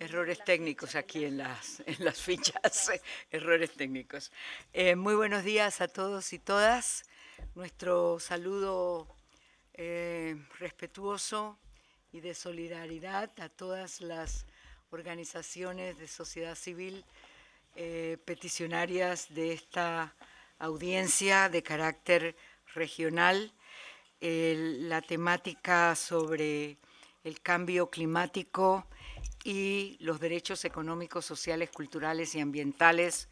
Errores técnicos aquí en las, en las fichas, errores técnicos. Eh, muy buenos días a todos y todas. Nuestro saludo eh, respetuoso y de solidaridad a todas las organizaciones de sociedad civil eh, peticionarias de esta audiencia de carácter regional. la temática sobre el cambio climático y los derechos económicos, sociales, culturales y ambientales,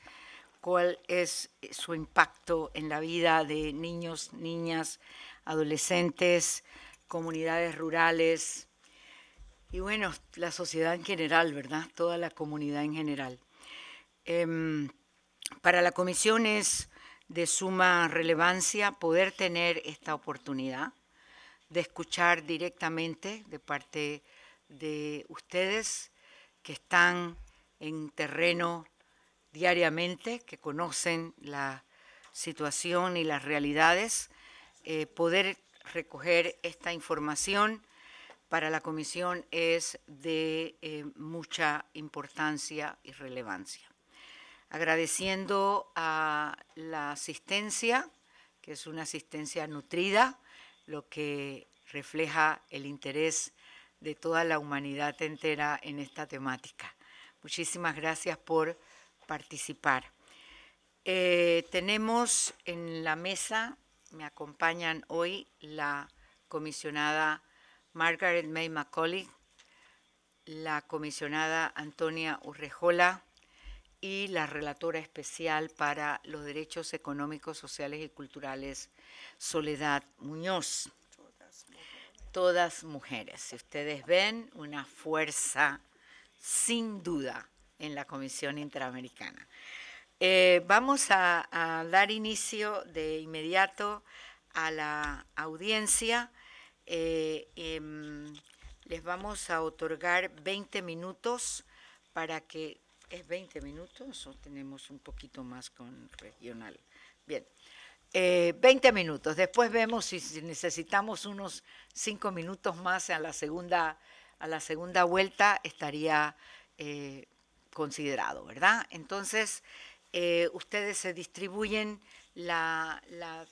cuál es su impacto en la vida de niños, niñas, adolescentes, comunidades rurales y bueno, la sociedad en general, ¿verdad? Toda la comunidad en general. Em, para la comisión es de suma relevancia poder tener esta oportunidad de escuchar directamente de parte de de ustedes que están en terreno diariamente, que conocen la situación y las realidades, eh, poder recoger esta información para la comisión es de eh, mucha importancia y relevancia. Agradeciendo a la asistencia, que es una asistencia nutrida, lo que refleja el interés de toda la humanidad entera en esta temática. Muchísimas gracias por participar. Eh, tenemos en la mesa, me acompañan hoy la comisionada Margaret May McCauley, la comisionada Antonia Urrejola y la relatora especial para los derechos económicos, sociales y culturales, Soledad Muñoz todas mujeres. Si ustedes ven, una fuerza sin duda en la Comisión Interamericana. Eh, vamos a, dar inicio de inmediato a la audiencia. Eh, em, les vamos a otorgar 20 minutos para que... ¿Es 20 minutos o tenemos un poquito más con regional? Bien, 20 eh, minutos. Después vemos si, necesitamos unos 5 minutos más a la segunda, a la segunda vuelta, estaría eh, considerado, ¿verdad? Entonces, eh, ustedes se distribuyen la,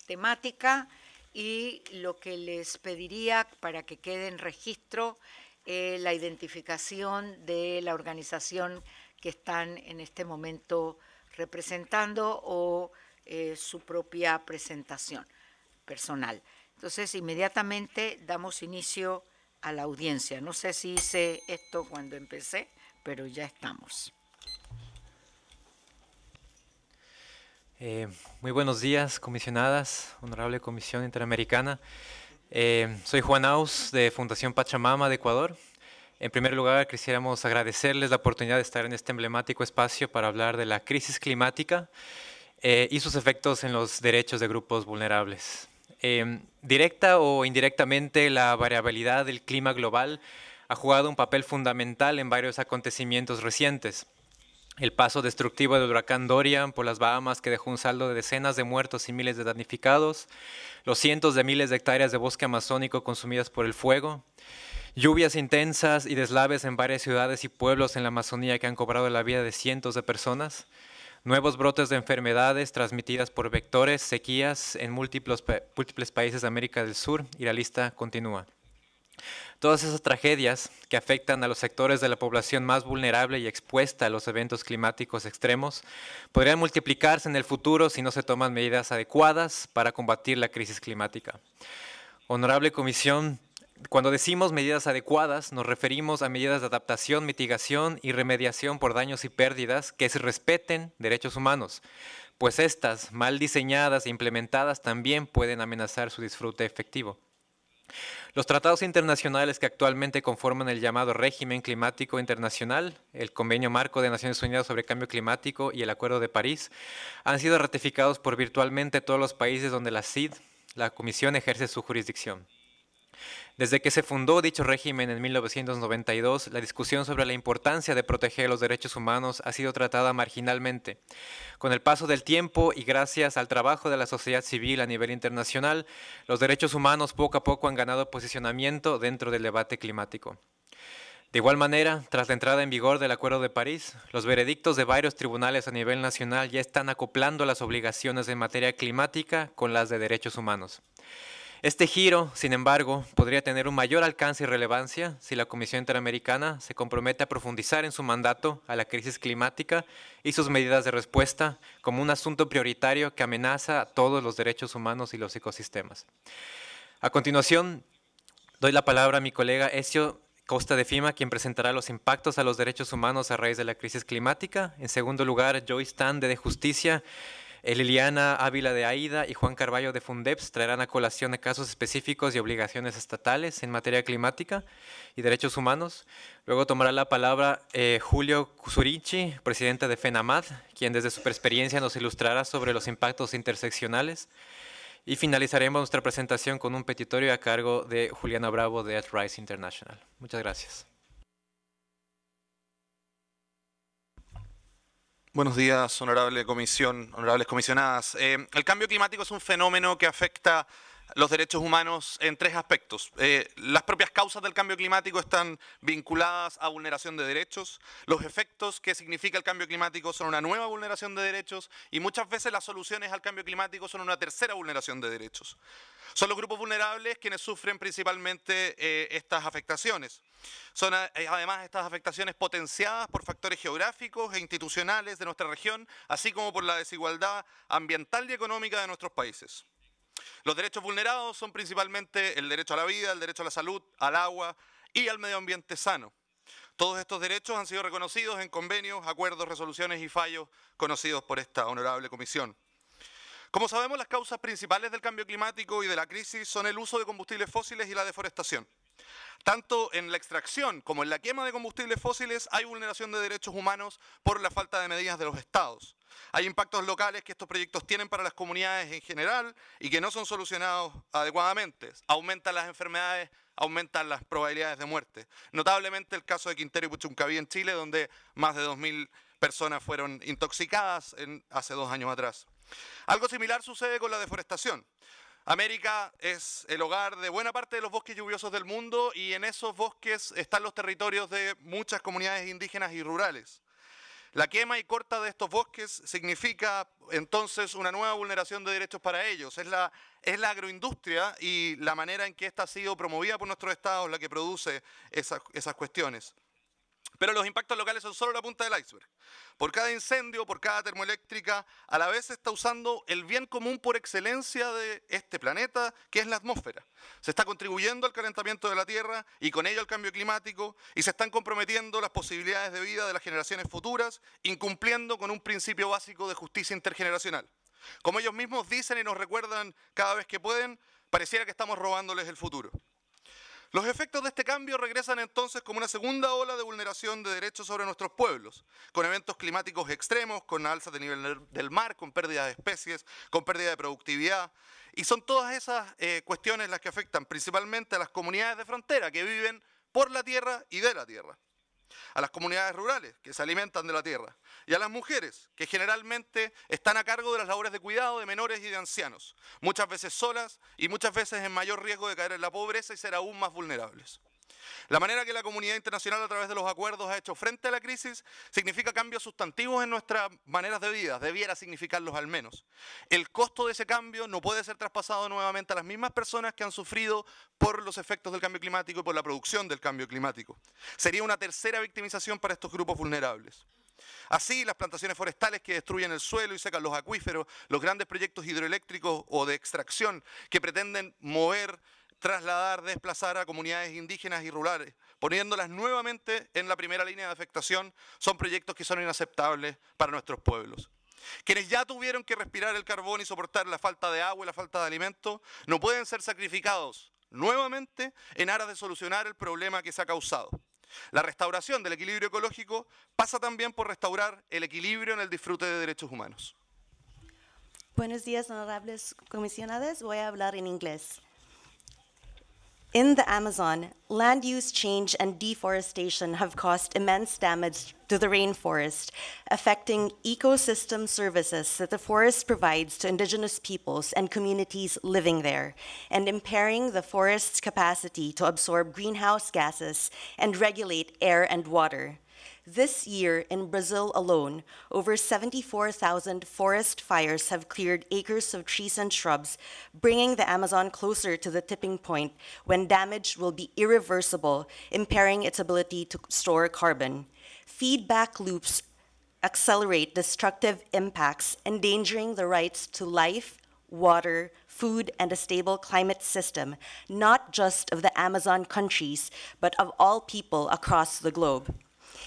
temática y lo que les pediría para que quede en registro la identificación de la organización que están en este momento representando o eh, su propia presentación personal. Entonces, inmediatamente damos inicio a la audiencia. No sé si hice esto cuando empecé, pero ya estamos. Eh, muy buenos días, comisionadas, honorable Comisión Interamericana. Eh, soy Juan Aus de Fundación Pachamama de Ecuador. En primer lugar, quisiéramos agradecerles la oportunidad de estar en este emblemático espacio para hablar de la crisis climática eh, y sus efectos en los derechos de grupos vulnerables. Em, directa o indirectamente, la variabilidad del clima global ha jugado un papel fundamental en varios acontecimientos recientes. El paso destructivo del huracán Dorian por las Bahamas que dejó un saldo de decenas de muertos y miles de damnificados, los cientos de miles de hectáreas de bosque amazónico consumidas por el fuego, lluvias intensas y deslaves en varias ciudades y pueblos en la Amazonía que han cobrado la vida de cientos de personas, Nuevos brotes de enfermedades transmitidas por vectores, sequías en múltiples, múltiples países de América del Sur y la lista continúa. Todas esas tragedias que afectan a los sectores de la población más vulnerable y expuesta a los eventos climáticos extremos podrían multiplicarse en el futuro si no se toman medidas adecuadas para combatir la crisis climática. Honorable Comisión, cuando decimos medidas adecuadas, nos referimos a medidas de adaptación, mitigación y remediación por daños y pérdidas que se respeten derechos humanos, pues estas, mal diseñadas e implementadas, también pueden amenazar su disfrute efectivo. Los tratados internacionales que actualmente conforman el llamado régimen climático internacional, el Convenio Marco de Naciones Unidas sobre Cambio Climático y el Acuerdo de París, han sido ratificados por virtualmente todos los países donde la CID, la Comisión, ejerce su jurisdicción. Desde que se fundó dicho régimen en 1992, la discusión sobre la importancia de proteger los derechos humanos ha sido tratada marginalmente. Con el paso del tiempo y gracias al trabajo de la sociedad civil a nivel internacional, los derechos humanos poco a poco han ganado posicionamiento dentro del debate climático. De igual manera, tras la entrada en vigor del Acuerdo de París, los veredictos de varios tribunales a nivel nacional ya están acoplando las obligaciones en materia climática con las de derechos humanos. Este giro, sin embargo, podría tener un mayor alcance y relevancia si la Comisión Interamericana se compromete a profundizar en su mandato a la crisis climática y sus medidas de respuesta como un asunto prioritario que amenaza a todos los derechos humanos y los ecosistemas. A continuación, doy la palabra a mi colega Ezio Costa de Fima, quien presentará los impactos a los derechos humanos a raíz de la crisis climática. En segundo lugar, Joyce Tan de, de Justicia Liliana Ávila de AIDA y Juan Carballo de Fundeps traerán a colación casos específicos y obligaciones estatales en materia climática y derechos humanos. Luego tomará la palabra eh, Julio Cusurichi, presidente de FENAMAD, quien desde su experiencia nos ilustrará sobre los impactos interseccionales. Y finalizaremos nuestra presentación con un petitorio a cargo de Juliana Bravo de At Rise International. Muchas gracias. Buenos días, honorable comisión, honorables comisionadas. Eh, el cambio climático es un fenómeno que afecta los derechos humanos en tres aspectos. Eh, las propias causas del cambio climático están vinculadas a vulneración de derechos, los efectos que significa el cambio climático son una nueva vulneración de derechos y muchas veces las soluciones al cambio climático son una tercera vulneración de derechos. Son los grupos vulnerables quienes sufren principalmente eh, estas afectaciones. Son eh, además estas afectaciones potenciadas por factores geográficos e institucionales de nuestra región, así como por la desigualdad ambiental y económica de nuestros países. Los derechos vulnerados son principalmente el derecho a la vida, el derecho a la salud, al agua y al medio ambiente sano. Todos estos derechos han sido reconocidos en convenios, acuerdos, resoluciones y fallos conocidos por esta honorable comisión. Como sabemos, las causas principales del cambio climático y de la crisis son el uso de combustibles fósiles y la deforestación. Tanto en la extracción como en la quema de combustibles fósiles hay vulneración de derechos humanos por la falta de medidas de los estados. Hay impactos locales que estos proyectos tienen para las comunidades en general y que no son solucionados adecuadamente. Aumentan las enfermedades, aumentan las probabilidades de muerte. Notablemente el caso de Quintero y Puchuncaví en Chile, donde más de 2.000 personas fueron intoxicadas hace dos años atrás. Algo similar sucede con la deforestación. América es el hogar de buena parte de los bosques lluviosos del mundo y en esos bosques están los territorios de muchas comunidades indígenas y rurales. La quema y corta de estos bosques significa entonces una nueva vulneración de derechos para ellos. Es la, es la agroindustria y la manera en que esta ha sido promovida por nuestros estados la que produce esas cuestiones. Pero los impactos locales son solo la punta del iceberg. Por cada incendio, por cada termoeléctrica, a la vez se está usando el bien común por excelencia de este planeta, que es la atmósfera. Se está contribuyendo al calentamiento de la Tierra y con ello al cambio climático, y se están comprometiendo las posibilidades de vida de las generaciones futuras, incumpliendo con un principio básico de justicia intergeneracional. Como ellos mismos dicen y nos recuerdan cada vez que pueden, pareciera que estamos robándoles el futuro. Los efectos de este cambio regresan entonces como una segunda ola de vulneración de derechos sobre nuestros pueblos, con eventos climáticos extremos, con alza de nivel del mar, con pérdida de especies, con pérdida de productividad. Y son todas esas eh, cuestiones las que afectan principalmente a las comunidades de frontera que viven por la tierra y de la tierra a las comunidades rurales que se alimentan de la tierra y a las mujeres que generalmente están a cargo de las labores de cuidado de menores y de ancianos, muchas veces solas y muchas veces en mayor riesgo de caer en la pobreza y ser aún más vulnerables. La manera que la comunidad internacional a través de los acuerdos ha hecho frente a la crisis significa cambios sustantivos en nuestras maneras de vida, debiera significarlos al menos. El costo de ese cambio no puede ser traspasado nuevamente a las mismas personas que han sufrido por los efectos del cambio climático y por la producción del cambio climático. Sería una tercera victimización para estos grupos vulnerables. Así, las plantaciones forestales que destruyen el suelo y secan los acuíferos, los grandes proyectos hidroeléctricos o de extracción que pretenden mover trasladar, desplazar a comunidades indígenas y rurales, poniéndolas nuevamente en la primera línea de afectación, son proyectos que son inaceptables para nuestros pueblos. Quienes ya tuvieron que respirar el carbón y soportar la falta de agua y la falta de alimento, no pueden ser sacrificados nuevamente en aras de solucionar el problema que se ha causado. La restauración del equilibrio ecológico pasa también por restaurar el equilibrio en el disfrute de derechos humanos. Buenos días, honorables comisionadas. Voy a hablar en inglés. In the Amazon, land use change and deforestation have caused immense damage to the rainforest, affecting ecosystem services that the forest provides to indigenous peoples and communities living there, and impairing the forest's capacity to absorb greenhouse gases and regulate air and water. This year, in Brazil alone, over 74,000 forest fires have cleared acres of trees and shrubs, bringing the Amazon closer to the tipping point when damage will be irreversible, impairing its ability to store carbon. Feedback loops accelerate destructive impacts, endangering the rights to life, water, food, and a stable climate system, not just of the Amazon countries, but of all people across the globe.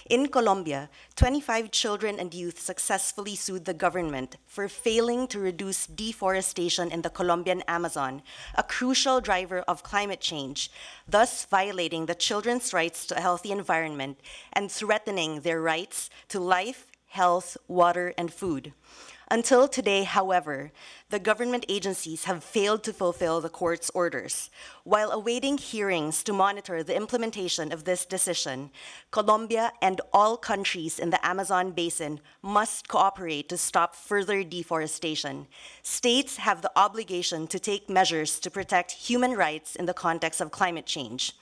In Colombia, 25 children and youth successfully sued the government for failing to reduce deforestation in the Colombian Amazon, a crucial driver of climate change, thus violating the children's rights to a healthy environment and threatening their rights to life, health, water, and food. Until today, however, the government agencies have failed to fulfill the court's orders. While awaiting hearings to monitor the implementation of this decision, Colombia and all countries in the Amazon basin must cooperate to stop further deforestation. States have the obligation to take measures to protect human rights in the context of climate change.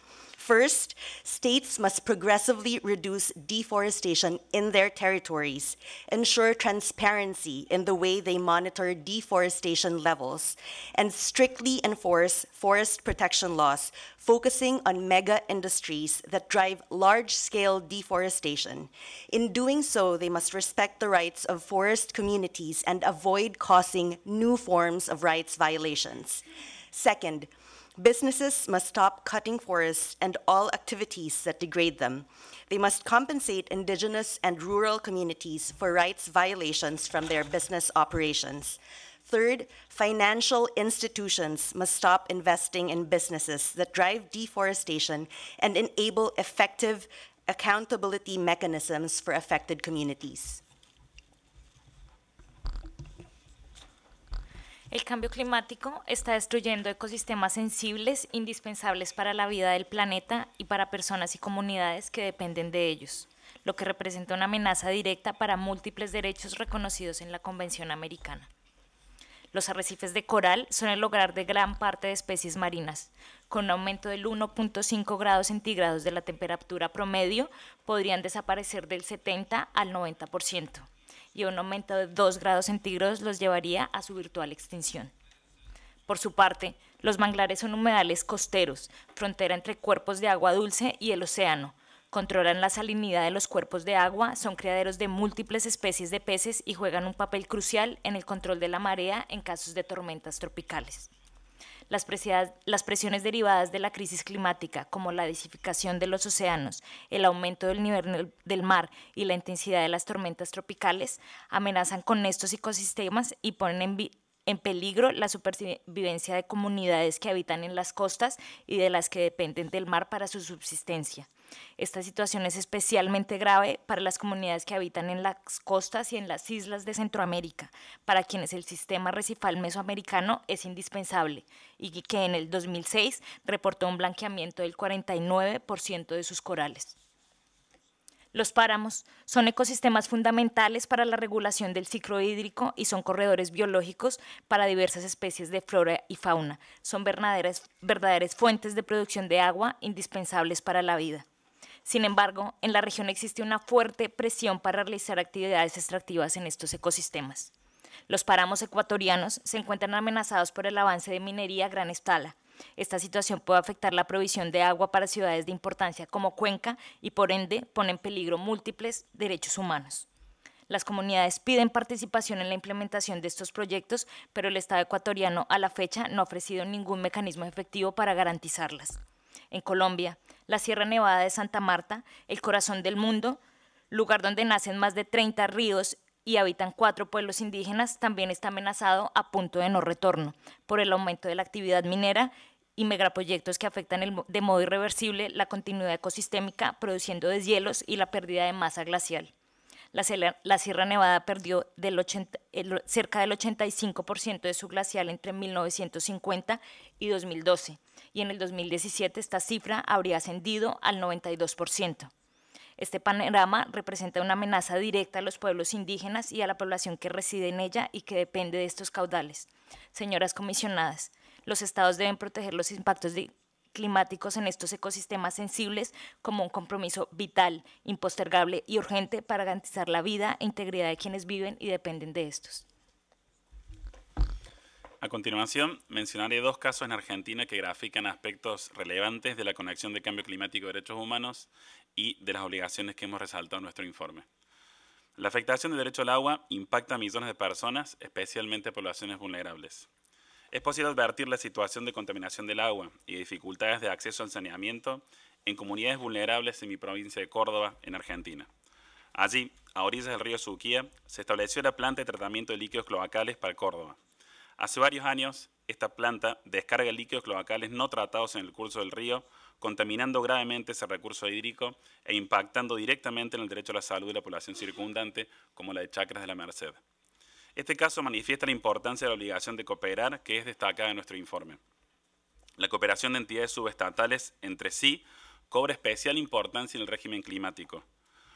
First, states must progressively reduce deforestation in their territories, ensure transparency in the way they monitor deforestation levels, and strictly enforce forest protection laws focusing on mega industries that drive large scale deforestation. In doing so, they must respect the rights of forest communities and avoid causing new forms of rights violations. Second, businesses must stop cutting forests and all activities that degrade them. They must compensate indigenous and rural communities for rights violations from their business operations. Third, financial institutions must stop investing in businesses that drive deforestation and enable effective accountability mechanisms for affected communities. El cambio climático está destruyendo ecosistemas sensibles indispensables para la vida del planeta y para personas y comunidades que dependen de ellos, lo que representa una amenaza directa para múltiples derechos reconocidos en la Convención Americana. Los arrecifes de coral son el hogar de gran parte de especies marinas. Con un aumento del 1.5 grados centígrados de la temperatura promedio, podrían desaparecer del 70 al 90% y un aumento de 2 grados centígrados los llevaría a su virtual extinción. Por su parte, los manglares son humedales costeros, frontera entre cuerpos de agua dulce y el océano. Controlan la salinidad de los cuerpos de agua, son criaderos de múltiples especies de peces y juegan un papel crucial en el control de la marea en casos de tormentas tropicales las, presiones derivadas de la crisis climática, como la desificación de los océanos, el aumento del nivel del mar y la intensidad de las tormentas tropicales, amenazan con estos ecosistemas y ponen en peligro la supervivencia de comunidades que habitan en las costas y de las que dependen del mar para su subsistencia. Esta situación es especialmente grave para las comunidades que habitan en las costas y en las islas de Centroamérica, para quienes el sistema recifal mesoamericano es indispensable y que en el 2006 reportó un blanqueamiento del 49% de sus corales. Los páramos son ecosistemas fundamentales para la regulación del ciclo hídrico y son corredores biológicos para diversas especies de flora y fauna. Son verdaderas, fuentes de producción de agua indispensables para la vida. Sin embargo, en la región existe una fuerte presión para realizar actividades extractivas en estos ecosistemas. Los páramos ecuatorianos se encuentran amenazados por el avance de minería a gran escala. Esta situación puede afectar la provisión de agua para ciudades de importancia como Cuenca y por ende pone en peligro múltiples derechos humanos. Las comunidades piden participación en la implementación de estos proyectos, pero el Estado ecuatoriano a la fecha no ha ofrecido ningún mecanismo efectivo para garantizarlas en Colombia, la Sierra Nevada de Santa Marta, el corazón del mundo, lugar donde nacen más de 30 ríos y habitan cuatro pueblos indígenas, también está amenazado a punto de no retorno por el aumento de la actividad minera y megaproyectos que afectan de modo irreversible la continuidad ecosistémica, produciendo deshielos y la pérdida de masa glacial. La, Sierra Nevada perdió cerca del 85% de su glacial entre 1950 y 2012, y en el 2017 esta cifra habría ascendido al 92%. Este panorama representa una amenaza directa a los pueblos indígenas y a la población que reside en ella y que depende de estos caudales. Señoras comisionadas, los estados deben proteger los impactos de climáticos en estos ecosistemas sensibles como un compromiso vital, impostergable y urgente para garantizar la vida e integridad de quienes viven y dependen de estos. A continuación, mencionaré dos casos en Argentina que grafican aspectos relevantes de la conexión de cambio climático y derechos humanos y de las obligaciones que hemos resaltado en nuestro informe. La afectación del derecho al agua impacta a millones de personas, especialmente a poblaciones vulnerables es posible advertir la situación de contaminación del agua y dificultades de acceso al saneamiento en comunidades vulnerables en mi provincia de Córdoba, en Argentina. Allí, a orillas del río Suquía, se estableció la planta de tratamiento de líquidos cloacales para Córdoba. Hace varios años, esta planta descarga líquidos cloacales no tratados en el curso del río, contaminando gravemente ese recurso hídrico e impactando directamente en el derecho a la salud de la población circundante, como la de Chacras de la Merced. Este caso manifiesta la importancia de la obligación de cooperar que es destacada en nuestro informe. La cooperación de entidades subestatales entre sí cobra especial importancia en el régimen climático.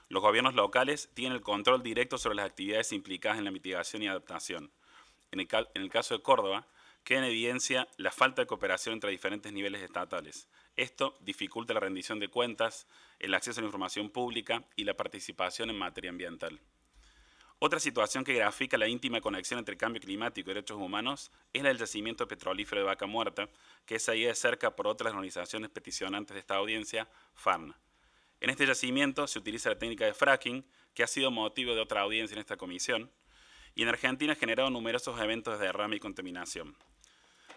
Los gobiernos locales tienen el control directo sobre las actividades implicadas en la mitigación y adaptación. En el, caso de Córdoba, queda en evidencia la falta de cooperación entre diferentes niveles estatales. Esto dificulta la rendición de cuentas, el acceso a la información pública y la participación en materia ambiental. Otra situación que grafica la íntima conexión entre cambio climático y derechos humanos es la del yacimiento petrolífero de Vaca Muerta, que es ahí de cerca por otras organizaciones peticionantes de esta audiencia, Farn. En este yacimiento se utiliza la técnica de fracking, que ha sido motivo de otra audiencia en esta comisión, y en Argentina ha generado numerosos eventos de derrame y contaminación.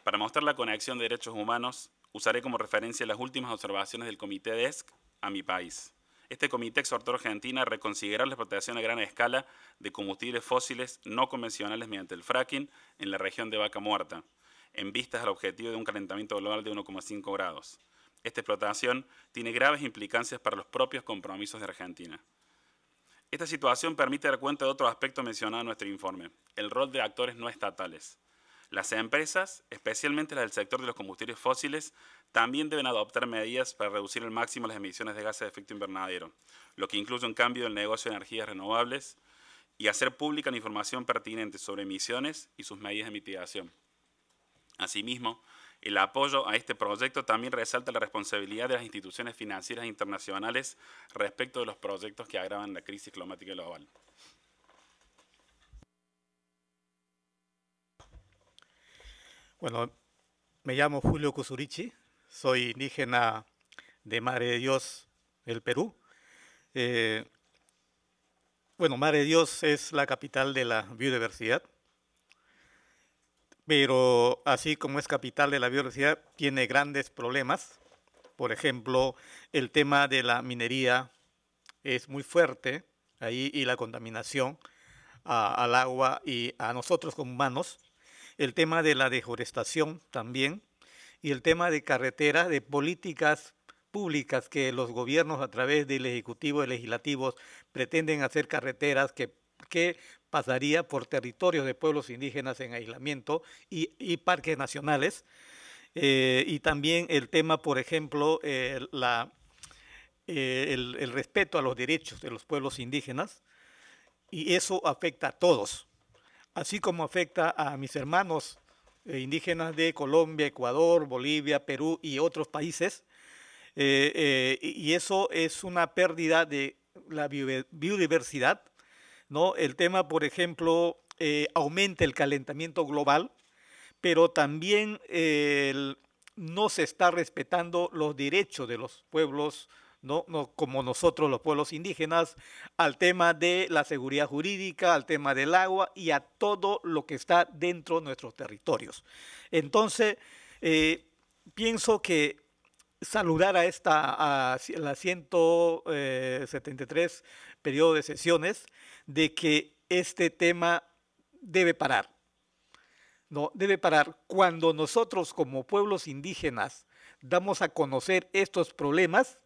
Para mostrar la conexión de derechos humanos, usaré como referencia las últimas observaciones del Comité DESC a mi país. Este comité exhortó a Argentina a reconsiderar la explotación a gran escala de combustibles fósiles no convencionales mediante el fracking en la región de Vaca Muerta, en vistas al objetivo de un calentamiento global de 1,5 grados. Esta explotación tiene graves implicancias para los propios compromisos de Argentina. Esta situación permite dar cuenta de otro aspecto mencionado en nuestro informe, el rol de actores no estatales. Las empresas, especialmente las del sector de los combustibles fósiles, también deben adoptar medidas para reducir al máximo las emisiones de gases de efecto invernadero, lo que incluye un cambio del negocio de energías renovables y hacer pública la información pertinente sobre emisiones y sus medidas de mitigación. Asimismo, el apoyo a este proyecto también resalta la responsabilidad de las instituciones financieras internacionales respecto de los proyectos que agravan la crisis climática global. Bueno, me llamo Julio Cusurichi, soy indígena de Madre de Dios, el Perú. Eh, bueno, Madre de Dios es la capital de la biodiversidad, pero así como es capital de la biodiversidad, tiene grandes problemas. Por ejemplo, el tema de la minería es muy fuerte ahí y la contaminación al agua y a nosotros como humanos el tema de la deforestación también y el tema de carreteras, de políticas públicas que los gobiernos a través del Ejecutivo y Legislativos pretenden hacer carreteras que, que pasaría por territorios de pueblos indígenas en aislamiento y, parques nacionales. Eh, y también el tema, por ejemplo, eh, la, eh, el respeto a los derechos de los pueblos indígenas. Y eso afecta a todos así como afecta a mis hermanos eh, indígenas de Colombia, Ecuador, Bolivia, Perú y otros países. Eh, eh, y eso es una pérdida de la biodiversidad. ¿no? El tema, por ejemplo, aumenta el calentamiento global, pero también no se está respetando los derechos de los pueblos no, como nosotros los pueblos indígenas, al tema de la seguridad jurídica, al tema del agua y a todo lo que está dentro de nuestros territorios. Entonces, eh, pienso que saludar a esta a la 173 eh, periodo de sesiones de que este tema debe parar. No, debe parar cuando nosotros como pueblos indígenas damos a conocer estos problemas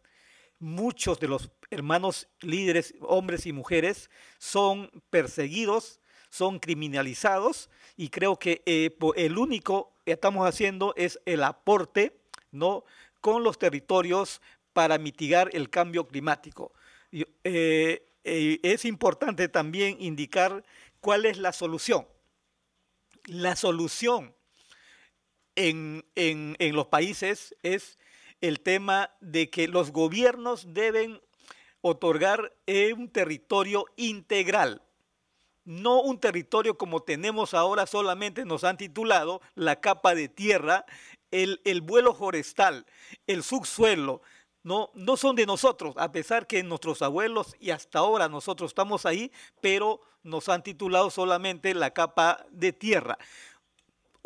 muchos de los hermanos líderes, hombres y mujeres, son perseguidos, son criminalizados y creo que eh, el único que estamos haciendo es el aporte ¿no? con los territorios para mitigar el cambio climático. Eh, eh, es importante también indicar cuál es la solución. La solución en, en los países es el tema de que los gobiernos deben otorgar eh, un territorio integral, no un territorio como tenemos ahora solamente nos han titulado la capa de tierra, el, vuelo forestal, el subsuelo. No, no son de nosotros, a pesar que nuestros abuelos y hasta ahora nosotros estamos ahí, pero nos han titulado solamente la capa de tierra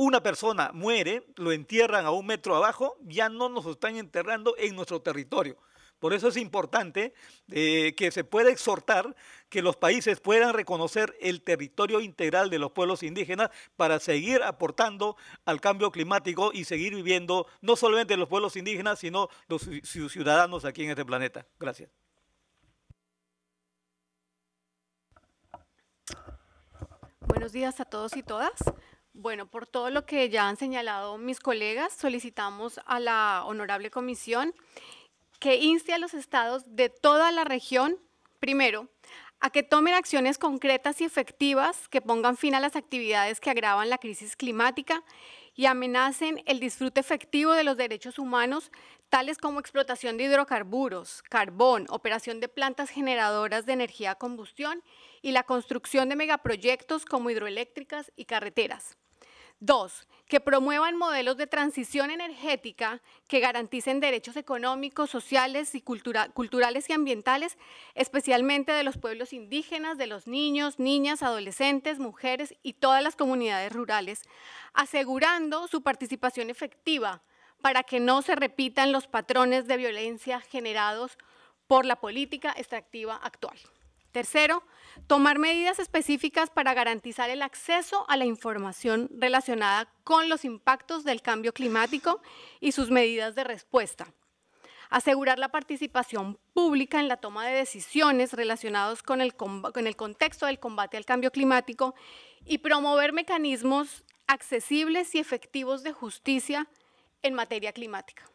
una persona muere, lo entierran a un metro abajo, ya no nos están enterrando en nuestro territorio. Por eso es importante eh, que se pueda exhortar que los países puedan reconocer el territorio integral de los pueblos indígenas para seguir aportando al cambio climático y seguir viviendo no solamente los pueblos indígenas, sino los ciudadanos aquí en este planeta. Gracias. Buenos días a todos y todas. Bueno, por todo lo que ya han señalado mis colegas, solicitamos a la honorable comisión que inste a los estados de toda la región, primero, a que tomen acciones concretas y efectivas que pongan fin a las actividades que agravan la crisis climática y amenacen el disfrute efectivo de los derechos humanos, tales como explotación de hidrocarburos, carbón, operación de plantas generadoras de energía a combustión y la construcción de megaproyectos como hidroeléctricas y carreteras. Dos, que promuevan modelos de transición energética que garanticen derechos económicos, sociales y culturales y ambientales, especialmente de los pueblos indígenas, de los niños, niñas, adolescentes, mujeres y todas las comunidades rurales, asegurando su participación efectiva para que no se repitan los patrones de violencia generados por la política extractiva actual. Tercero, tomar medidas específicas para garantizar el acceso a la información relacionada con los impactos del cambio climático y sus medidas de respuesta. Asegurar la participación pública en la toma de decisiones relacionadas con el, el contexto del combate al cambio climático y promover mecanismos accesibles y efectivos de justicia en materia climática.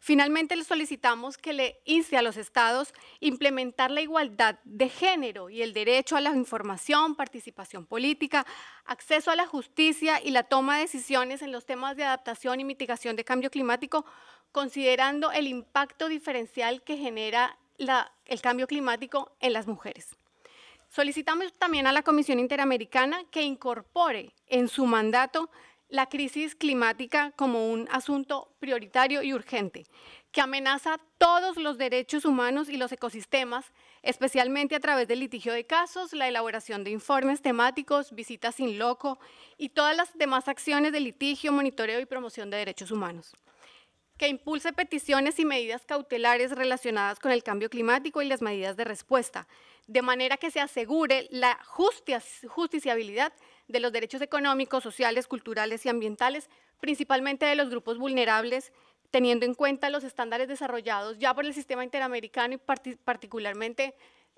Finalmente, le solicitamos que le inste a los estados implementar la igualdad de género y el derecho a la información, participación política, acceso a la justicia y la toma de decisiones en los temas de adaptación y mitigación de cambio climático, considerando el impacto diferencial que genera el cambio climático en las mujeres. Solicitamos también a la Comisión Interamericana que incorpore en su mandato la crisis climática como un asunto prioritario y urgente, que amenaza todos los derechos humanos y los ecosistemas, especialmente a través del litigio de casos, la elaboración de informes temáticos, visitas sin loco y todas las demás acciones de litigio, monitoreo y promoción de derechos humanos que impulse peticiones y medidas cautelares relacionadas con el cambio climático y las medidas de respuesta, de manera que se asegure la justicia, justiciabilidad de los derechos económicos, sociales, culturales y ambientales, principalmente de los grupos vulnerables, teniendo en cuenta los estándares desarrollados ya por el sistema interamericano y particularmente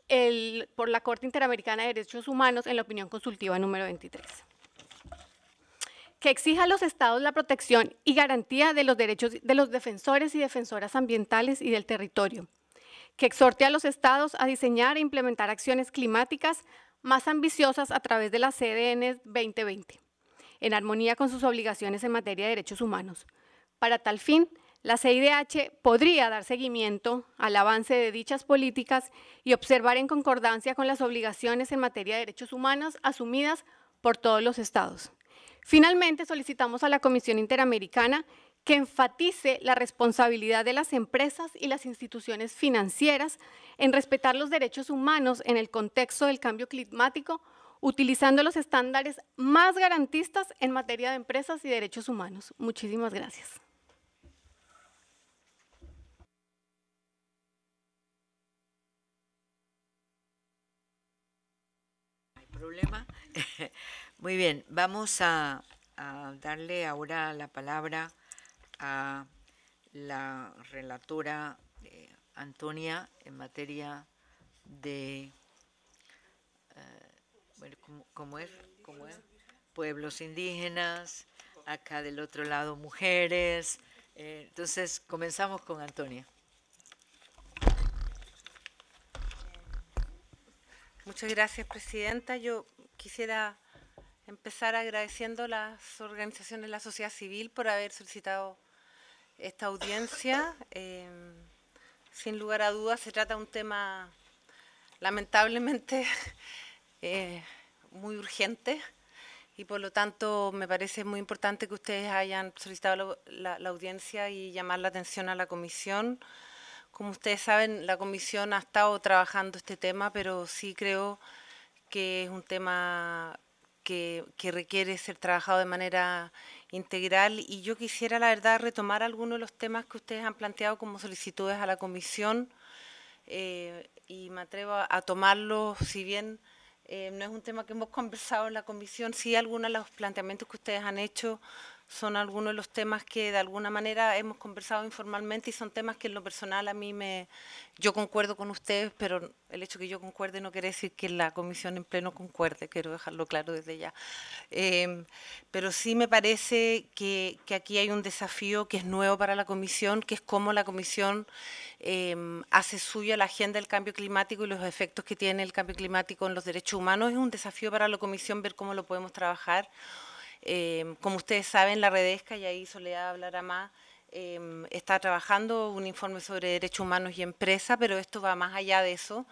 el, por la Corte Interamericana de Derechos Humanos en la opinión consultiva número 23 que exija a los estados la protección y garantía de los derechos de los defensores y defensoras ambientales y del territorio, que exhorte a los estados a diseñar e implementar acciones climáticas más ambiciosas a través de la CDN 2020, en armonía con sus obligaciones en materia de derechos humanos. Para tal fin, la CIDH podría dar seguimiento al avance de dichas políticas y observar en concordancia con las obligaciones en materia de derechos humanos asumidas por todos los estados. Finalmente, solicitamos a la Comisión Interamericana que enfatice la responsabilidad de las empresas y las instituciones financieras en respetar los derechos humanos en el contexto del cambio climático, utilizando los estándares más garantistas en materia de empresas y derechos humanos. Muchísimas gracias. problema. Muy bien, vamos a, a darle ahora la palabra a la relatora eh, Antonia en materia de eh, ¿cómo, es? es? Pueblos indígenas, acá del otro lado mujeres. Eh, entonces, comenzamos con Antonia. Muchas gracias, Presidenta. Yo quisiera empezar agradeciendo a las organizaciones de la sociedad civil por haber solicitado esta audiencia. Em, sin lugar a dudas, se trata de un tema lamentablemente eh, muy urgente y por lo tanto me parece muy importante que ustedes hayan solicitado la, audiencia y llamar la atención a la comisión. Como ustedes saben, la comisión ha estado trabajando este tema, pero sí creo que es un tema que, que requiere ser trabajado de manera integral y yo quisiera, la verdad, retomar algunos de los temas que ustedes han planteado como solicitudes a la comisión eh, y me atrevo a, tomarlos, si bien eh, no es un tema que hemos conversado en la comisión, sí algunos de los planteamientos que ustedes han hecho son algunos de los temas que de alguna manera hemos conversado informalmente y son temas que en lo personal a mí me... Yo concuerdo con ustedes, pero el hecho que yo concuerde no quiere decir que la comisión en pleno concuerde, quiero dejarlo claro desde ya. Em, pero sí me parece que, que, aquí hay un desafío que es nuevo para la comisión, que es cómo la comisión em, hace suya la agenda del cambio climático y los efectos que tiene el cambio climático en los derechos humanos. Es un desafío para la comisión ver cómo lo podemos trabajar Em, como ustedes saben, la Redesca, y ahí Soledad hablará más, em, está trabajando un informe sobre derechos humanos y empresa, pero esto va más allá de eso.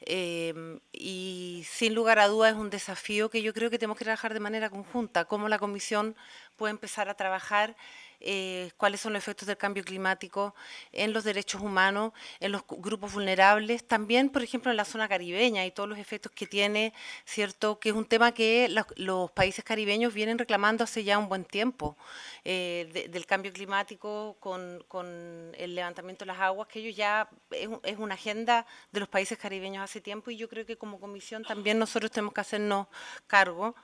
Em, y sin lugar a dudas es un desafío que yo creo que tenemos que trabajar de manera conjunta, cómo la Comisión puede empezar a trabajar eh, cuáles son los efectos del cambio climático en los derechos humanos, en los grupos vulnerables, también, por ejemplo, en la zona caribeña y todos los efectos que tiene, ¿cierto? Que es un tema que los, países caribeños vienen reclamando hace ya un buen tiempo, eh, del cambio climático con, el levantamiento de las aguas, que ellos ya es, una agenda de los países caribeños hace tiempo y yo creo que como comisión también nosotros tenemos que hacernos cargo.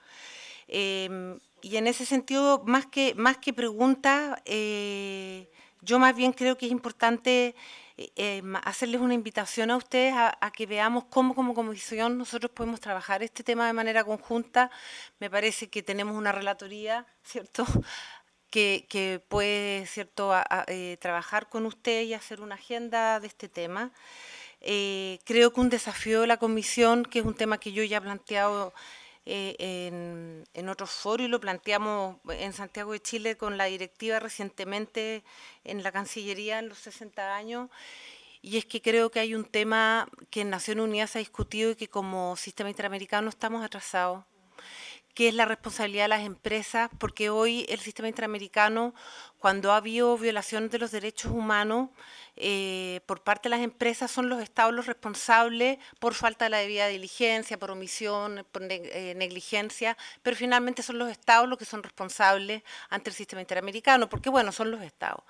Em, y en ese sentido, más que, más que preguntas, eh, yo más bien creo que es importante eh, eh, hacerles una invitación a ustedes a, que veamos cómo como comisión nosotros podemos trabajar este tema de manera conjunta. Me parece que tenemos una relatoría, ¿cierto?, que, puede, ¿cierto?, trabajar con ustedes y hacer una agenda de este tema. creo que un desafío de la comisión, que es un tema que yo ya he planteado eh, en, en otros foros y lo planteamos en Santiago de Chile con la directiva recientemente en la Cancillería en los 60 años. Y es que creo que hay un tema que en Naciones Unidas se ha discutido y que como sistema interamericano estamos atrasados, que es la responsabilidad de las empresas, porque hoy el sistema interamericano cuando ha habido violaciones de los derechos humanos eh, por parte de las empresas, son los estados los responsables por falta de la debida diligencia, por omisión, por eh, negligencia, pero finalmente son los estados los que son responsables ante el sistema interamericano, porque bueno, son los estados.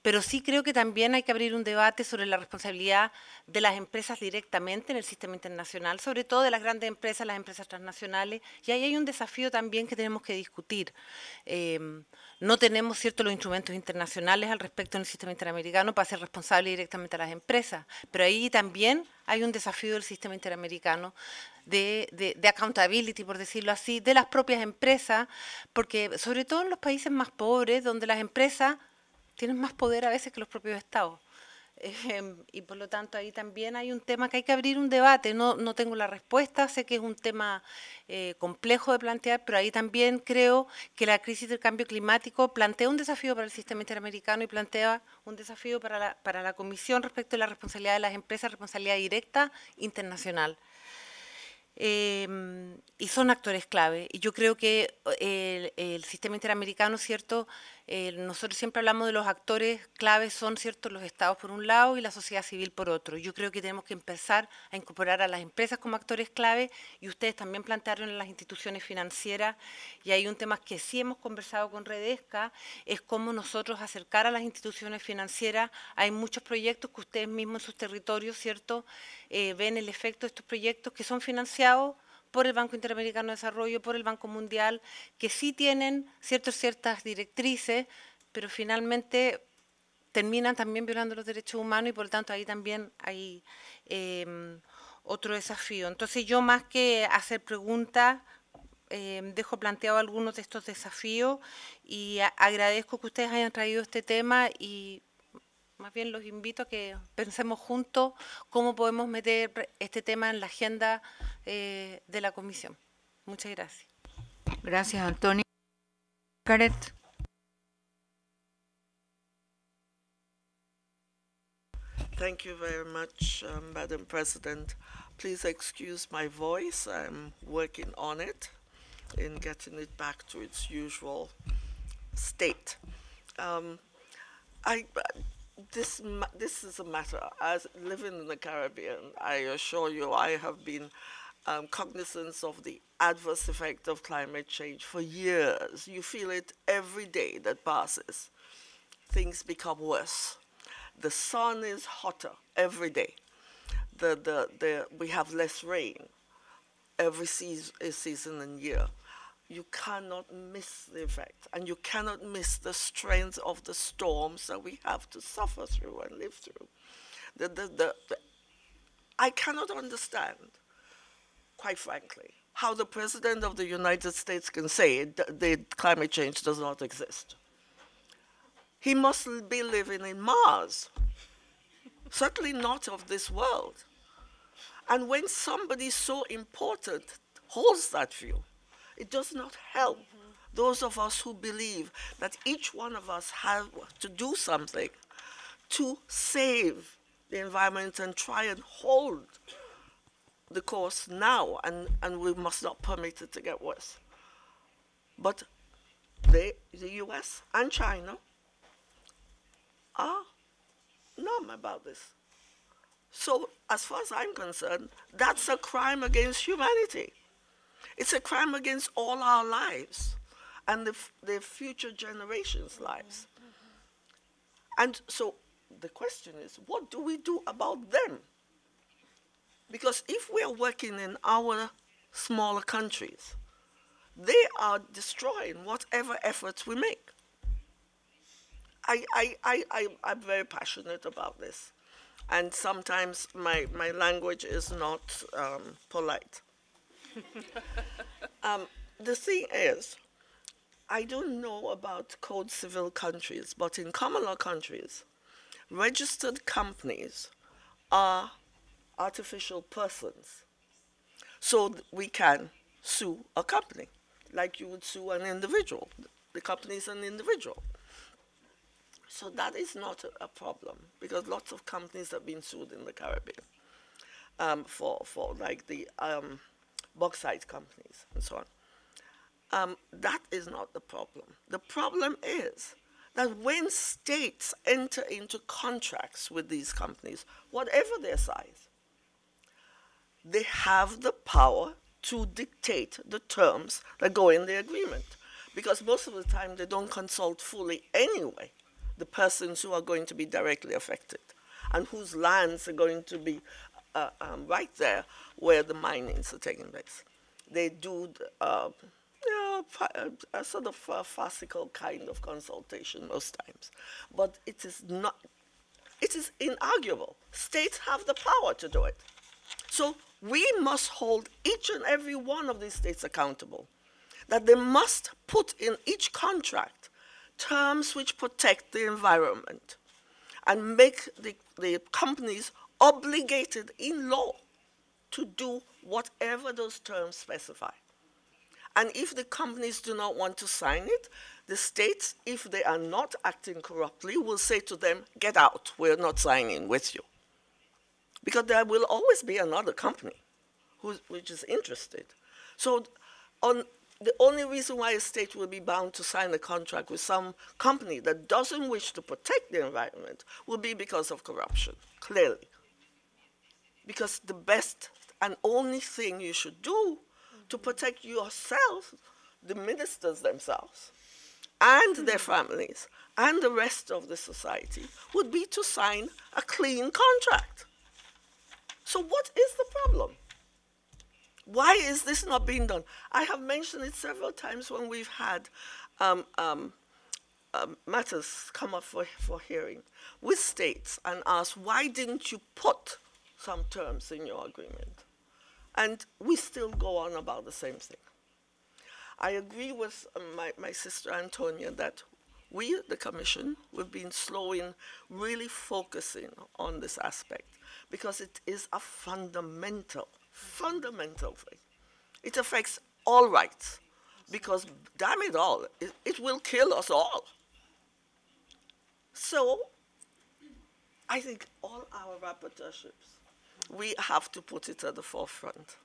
Pero sí creo que también hay que abrir un debate sobre la responsabilidad de las empresas directamente en el sistema internacional, sobre todo de las grandes empresas, las empresas transnacionales, y ahí hay un desafío también que tenemos que discutir. Eh, no tenemos cierto los instrumentos internacionales al respecto en el sistema interamericano para ser responsable directamente a las empresas, pero ahí también hay un desafío del sistema interamericano de, accountability, por decirlo así, de las propias empresas, porque sobre todo en los países más pobres, donde las empresas tienen más poder a veces que los propios estados. Em, y por lo tanto ahí también hay un tema que hay que abrir un debate. No, no tengo la respuesta, sé que es un tema eh, complejo de plantear, pero ahí también creo que la crisis del cambio climático plantea un desafío para el sistema interamericano y plantea un desafío para la, para la Comisión respecto a la responsabilidad de las empresas, responsabilidad directa internacional. Em, y son actores clave. Y yo creo que eh, el, el sistema interamericano, ¿cierto?, eh, nosotros siempre hablamos de los actores claves, son ciertos los estados por un lado y la sociedad civil por otro. Yo creo que tenemos que empezar a incorporar a las empresas como actores clave y ustedes también plantearon en las instituciones financieras y hay un tema que sí hemos conversado con Redesca, es cómo nosotros acercar a las instituciones financieras. Hay muchos proyectos que ustedes mismos en sus territorios, ¿cierto?, eh, ven el efecto de estos proyectos que son financiados por el Banco Interamericano de Desarrollo, por el Banco Mundial, que sí tienen ciertos, ciertas directrices, pero finalmente terminan también violando los derechos humanos y por lo tanto ahí también hay em, otro desafío. Entonces yo más que hacer preguntas, em, dejo planteado algunos de estos desafíos y agradezco que ustedes hayan traído este tema y más bien los invito a que pensemos juntos cómo podemos meter este tema en la agenda eh, de la comisión. Muchas gracias. Gracias, Antonio. Caret. Thank you very much, um, Madam President. Please excuse my voice. I'm working on it in getting it back to its usual state. Um, I, this this is a matter. As living in the Caribbean, I assure you, I have been um, cognizant of the adverse effect of climate change for years. You feel it every day that passes. Things become worse. The sun is hotter every day. The, the, the, we have less rain every season, season and year you cannot miss the effect and you cannot miss the strength of the storms that we have to suffer through and live through. The, the, the, the, I cannot understand, quite frankly, how the President of the United States can say that climate change does not exist. He must be living in Mars, certainly not of this world. And when somebody so important holds that view, it does not help those of us who believe that each one of us have to do something to save the environment and try and hold the course now, and, and we must not permit it to get worse. But they, the US and China are numb about this. So, as far as I'm concerned, that's a crime against humanity. It's a crime against all our lives and the, the future generations' lives. And so the question is, what do we do about them? Because if we're working in our smaller countries, they are destroying whatever efforts we make. I, I, I, I, I'm very passionate about this. And sometimes my, my language is not um, polite um, the thing is, I don't know about code civil countries, but in common law countries, registered companies are artificial persons. So we can sue a company, like you would sue an individual. The company is an individual. So that is not a, problem because lots of companies have been sued in the Caribbean um, for, for like the um, bauxite companies and so on. Um, that is not the problem. The problem is that when states enter into contracts with these companies, whatever their size, they have the power to dictate the terms that go in the agreement. Because most of the time they don't consult fully anyway the persons who are going to be directly affected and whose lands are going to be uh, um, right there where the minings are taking place. They do uh, you know, uh, a sort of a farcical kind of consultation most times, but it is not. It is inarguable. States have the power to do it. So we must hold each and every one of these states accountable, that they must put in each contract terms which protect the environment and make the, the companies obligated in law to do whatever those terms specify. And if the companies do not want to sign it, the states, if they are not acting corruptly, will say to them, get out, we're not signing with you. Because there will always be another company which is interested. So on, the only reason why a state will be bound to sign a contract with some company that doesn't wish to protect the environment will be because of corruption, clearly. Because the best and only thing you should do to protect yourself, the ministers themselves, and mm -hmm. their families, and the rest of the society would be to sign a clean contract. So, what is the problem? Why is this not being done? I have mentioned it several times when we've had um, um, um, matters come up for, for hearing with states and asked, why didn't you put some terms in your agreement. And we still go on about the same thing. I agree with um, my, my sister Antonia that we, the Commission, we've been slow in really focusing on this aspect because it is a fundamental, fundamental thing. It affects all rights because, damn it all, it, it will kill us all. So, I think all our rapporteurships we have to put it at the forefront.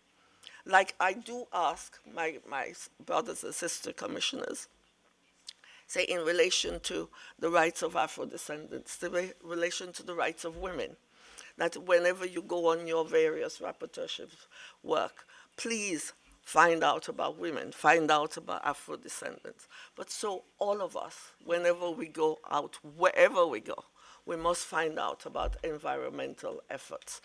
Like I do ask my, my brothers and sister commissioners, say in relation to the rights of Afro descendants, the re relation to the rights of women, that whenever you go on your various rapporteurship work, please find out about women, find out about Afro descendants. But so all of us, whenever we go out, wherever we go, we must find out about environmental efforts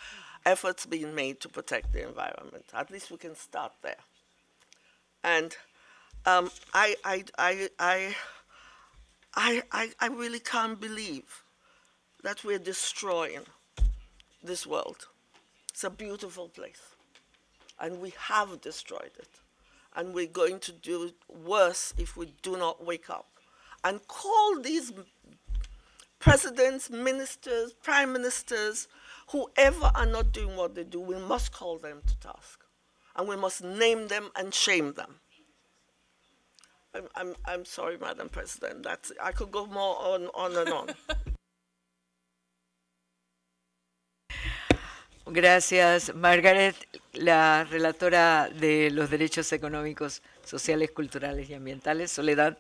efforts being made to protect the environment. At least we can start there. And um, I, I, I, I, I, I really can't believe that we're destroying this world. It's a beautiful place. And we have destroyed it. And we're going to do worse if we do not wake up and call these presidents, ministers, prime ministers, whoever are not doing what they do, we must call them to task. And we must name them and shame them. I'm, I'm, I'm sorry, Madam President. That's, I could go more on, on and on. Gracias, Margaret, la relatora de los derechos económicos, sociales, culturales y ambientales. Soledad.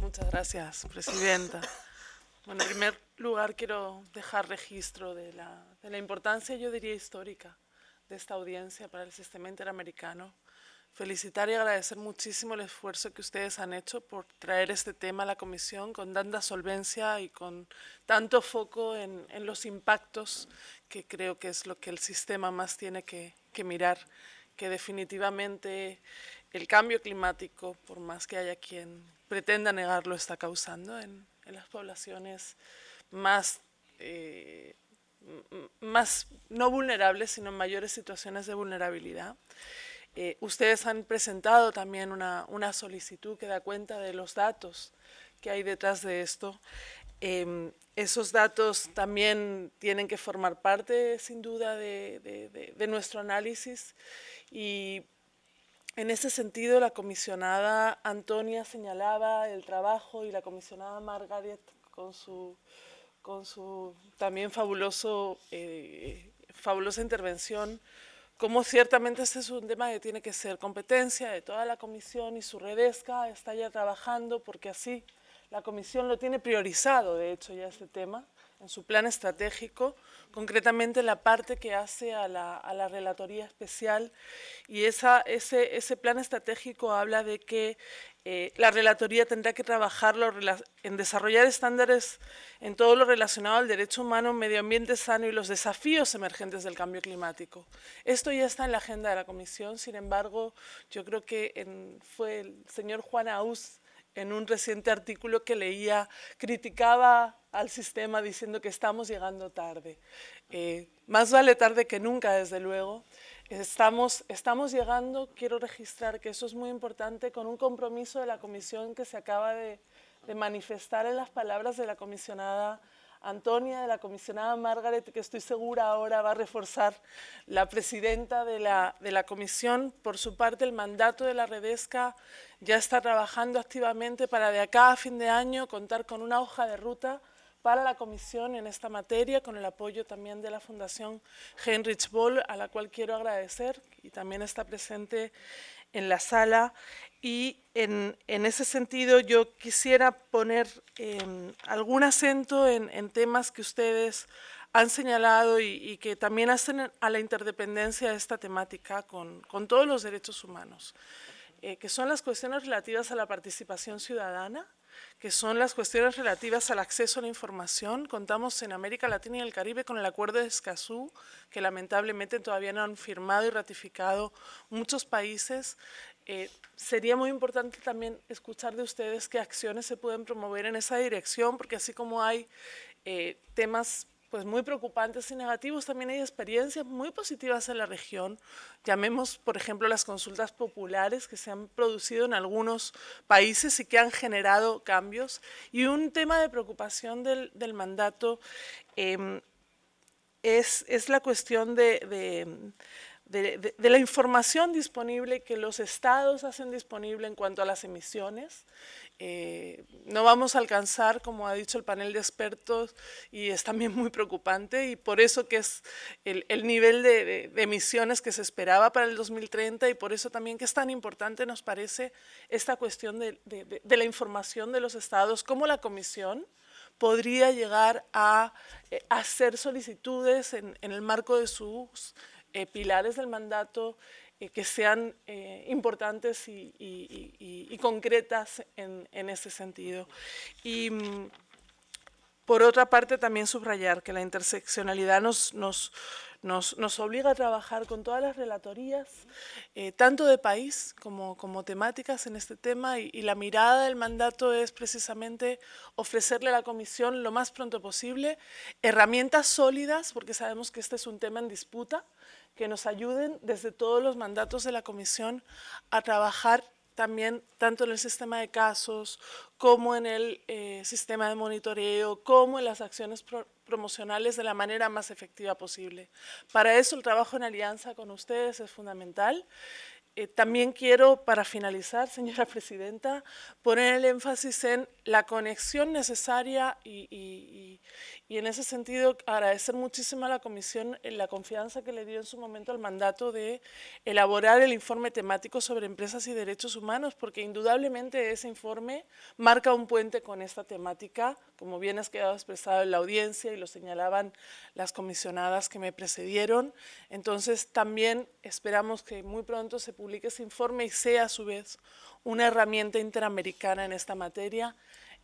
Muchas gracias, Presidenta. Bueno, en primer lugar quiero dejar registro de la, importancia, yo diría histórica, de esta audiencia para el sistema interamericano. Felicitar y agradecer muchísimo el esfuerzo que ustedes han hecho por traer este tema a la Comisión con tanta solvencia y con tanto foco en, los impactos, que creo que es lo que el sistema más tiene que, que mirar, que definitivamente el cambio climático, por más que haya quien pretenda negarlo, está causando en, en las poblaciones más, eh, más no vulnerables, sino en mayores situaciones de vulnerabilidad. Eh, ustedes han presentado también una, una, solicitud que da cuenta de los datos que hay detrás de esto. Em, esos datos también tienen que formar parte, sin duda, de, de, de nuestro análisis y en ese sentido, la comisionada Antonia señalaba el trabajo y la comisionada Margaret con su, también fabuloso, eh, fabulosa intervención, como ciertamente este es un tema que tiene que ser competencia de toda la comisión y su redesca está ya trabajando porque así la comisión lo tiene priorizado, de hecho, ya este tema en su plan estratégico, concretamente la parte que hace a la, Relatoría Especial. Y esa, ese, ese, plan estratégico habla de que eh, la Relatoría tendrá que trabajar en desarrollar estándares en todo lo relacionado al derecho humano, medio ambiente sano y los desafíos emergentes del cambio climático. Esto ya está en la agenda de la Comisión, sin embargo, yo creo que fue el señor Juan Auz, en un reciente artículo que leía, criticaba al sistema diciendo que estamos llegando tarde. Eh, más vale tarde que nunca, desde luego. Estamos, estamos llegando, quiero registrar que eso es muy importante, con un compromiso de la comisión que se acaba de, de manifestar en las palabras de la comisionada Antonia, de la comisionada Margaret, que estoy segura ahora va a reforzar la presidenta de la, de la comisión. Por su parte, el mandato de la Redesca ya está trabajando activamente para de acá a fin de año contar con una hoja de ruta para la Comisión en esta materia, con el apoyo también de la Fundación Heinrich Boll, a la cual quiero agradecer y también está presente en la sala. Y en, ese sentido yo quisiera poner em, algún acento en, temas que ustedes han señalado y, que también hacen a la interdependencia de esta temática con, todos los derechos humanos, eh, que son las cuestiones relativas a la participación ciudadana, que son las cuestiones relativas al acceso a la información. Contamos en América Latina y el Caribe con el Acuerdo de Escazú, que lamentablemente todavía no han firmado y ratificado muchos países. Eh, sería muy importante también escuchar de ustedes qué acciones se pueden promover en esa dirección, porque así como hay eh, temas pues muy preocupantes y negativos, también hay experiencias muy positivas en la región. Llamemos, por ejemplo, las consultas populares que se han producido en algunos países y que han generado cambios. Y un tema de preocupación del, mandato em, es, es, la cuestión de de, la información disponible que los estados hacen disponible en cuanto a las emisiones. Eh, no vamos a alcanzar, como ha dicho el panel de expertos, y es también muy preocupante, y por eso que es el, nivel de, emisiones que se esperaba para el 2030, y por eso también que es tan importante nos parece esta cuestión de, la información de los estados, cómo la comisión podría llegar a eh, hacer solicitudes en, en el marco de sus eh, pilares del mandato eh, que sean eh, importantes y, concretas en, ese sentido. Y mm, por otra parte, también subrayar que la interseccionalidad nos, obliga a trabajar con todas las relatorías, tanto de país como, temáticas en este tema, y, la mirada del mandato es precisamente ofrecerle a la Comisión lo más pronto posible herramientas sólidas, porque sabemos que este es un tema en disputa, que nos ayuden desde todos los mandatos de la comisión a trabajar también tanto en el sistema de casos como en el eh, sistema de monitoreo, como en las acciones promocionales de la manera más efectiva posible. Para eso el trabajo en alianza con ustedes es fundamental eh, también quiero, para finalizar, señora presidenta, poner el énfasis en la conexión necesaria y, y, en ese sentido agradecer muchísimo a la comisión en eh, la confianza que le dio en su momento al mandato de elaborar el informe temático sobre empresas y derechos humanos, porque indudablemente ese informe marca un puente con esta temática, como bien has quedado expresado en la audiencia y lo señalaban las comisionadas que me precedieron. Entonces, también esperamos que muy pronto se publique publique ese informe y sea a su vez una herramienta interamericana en esta materia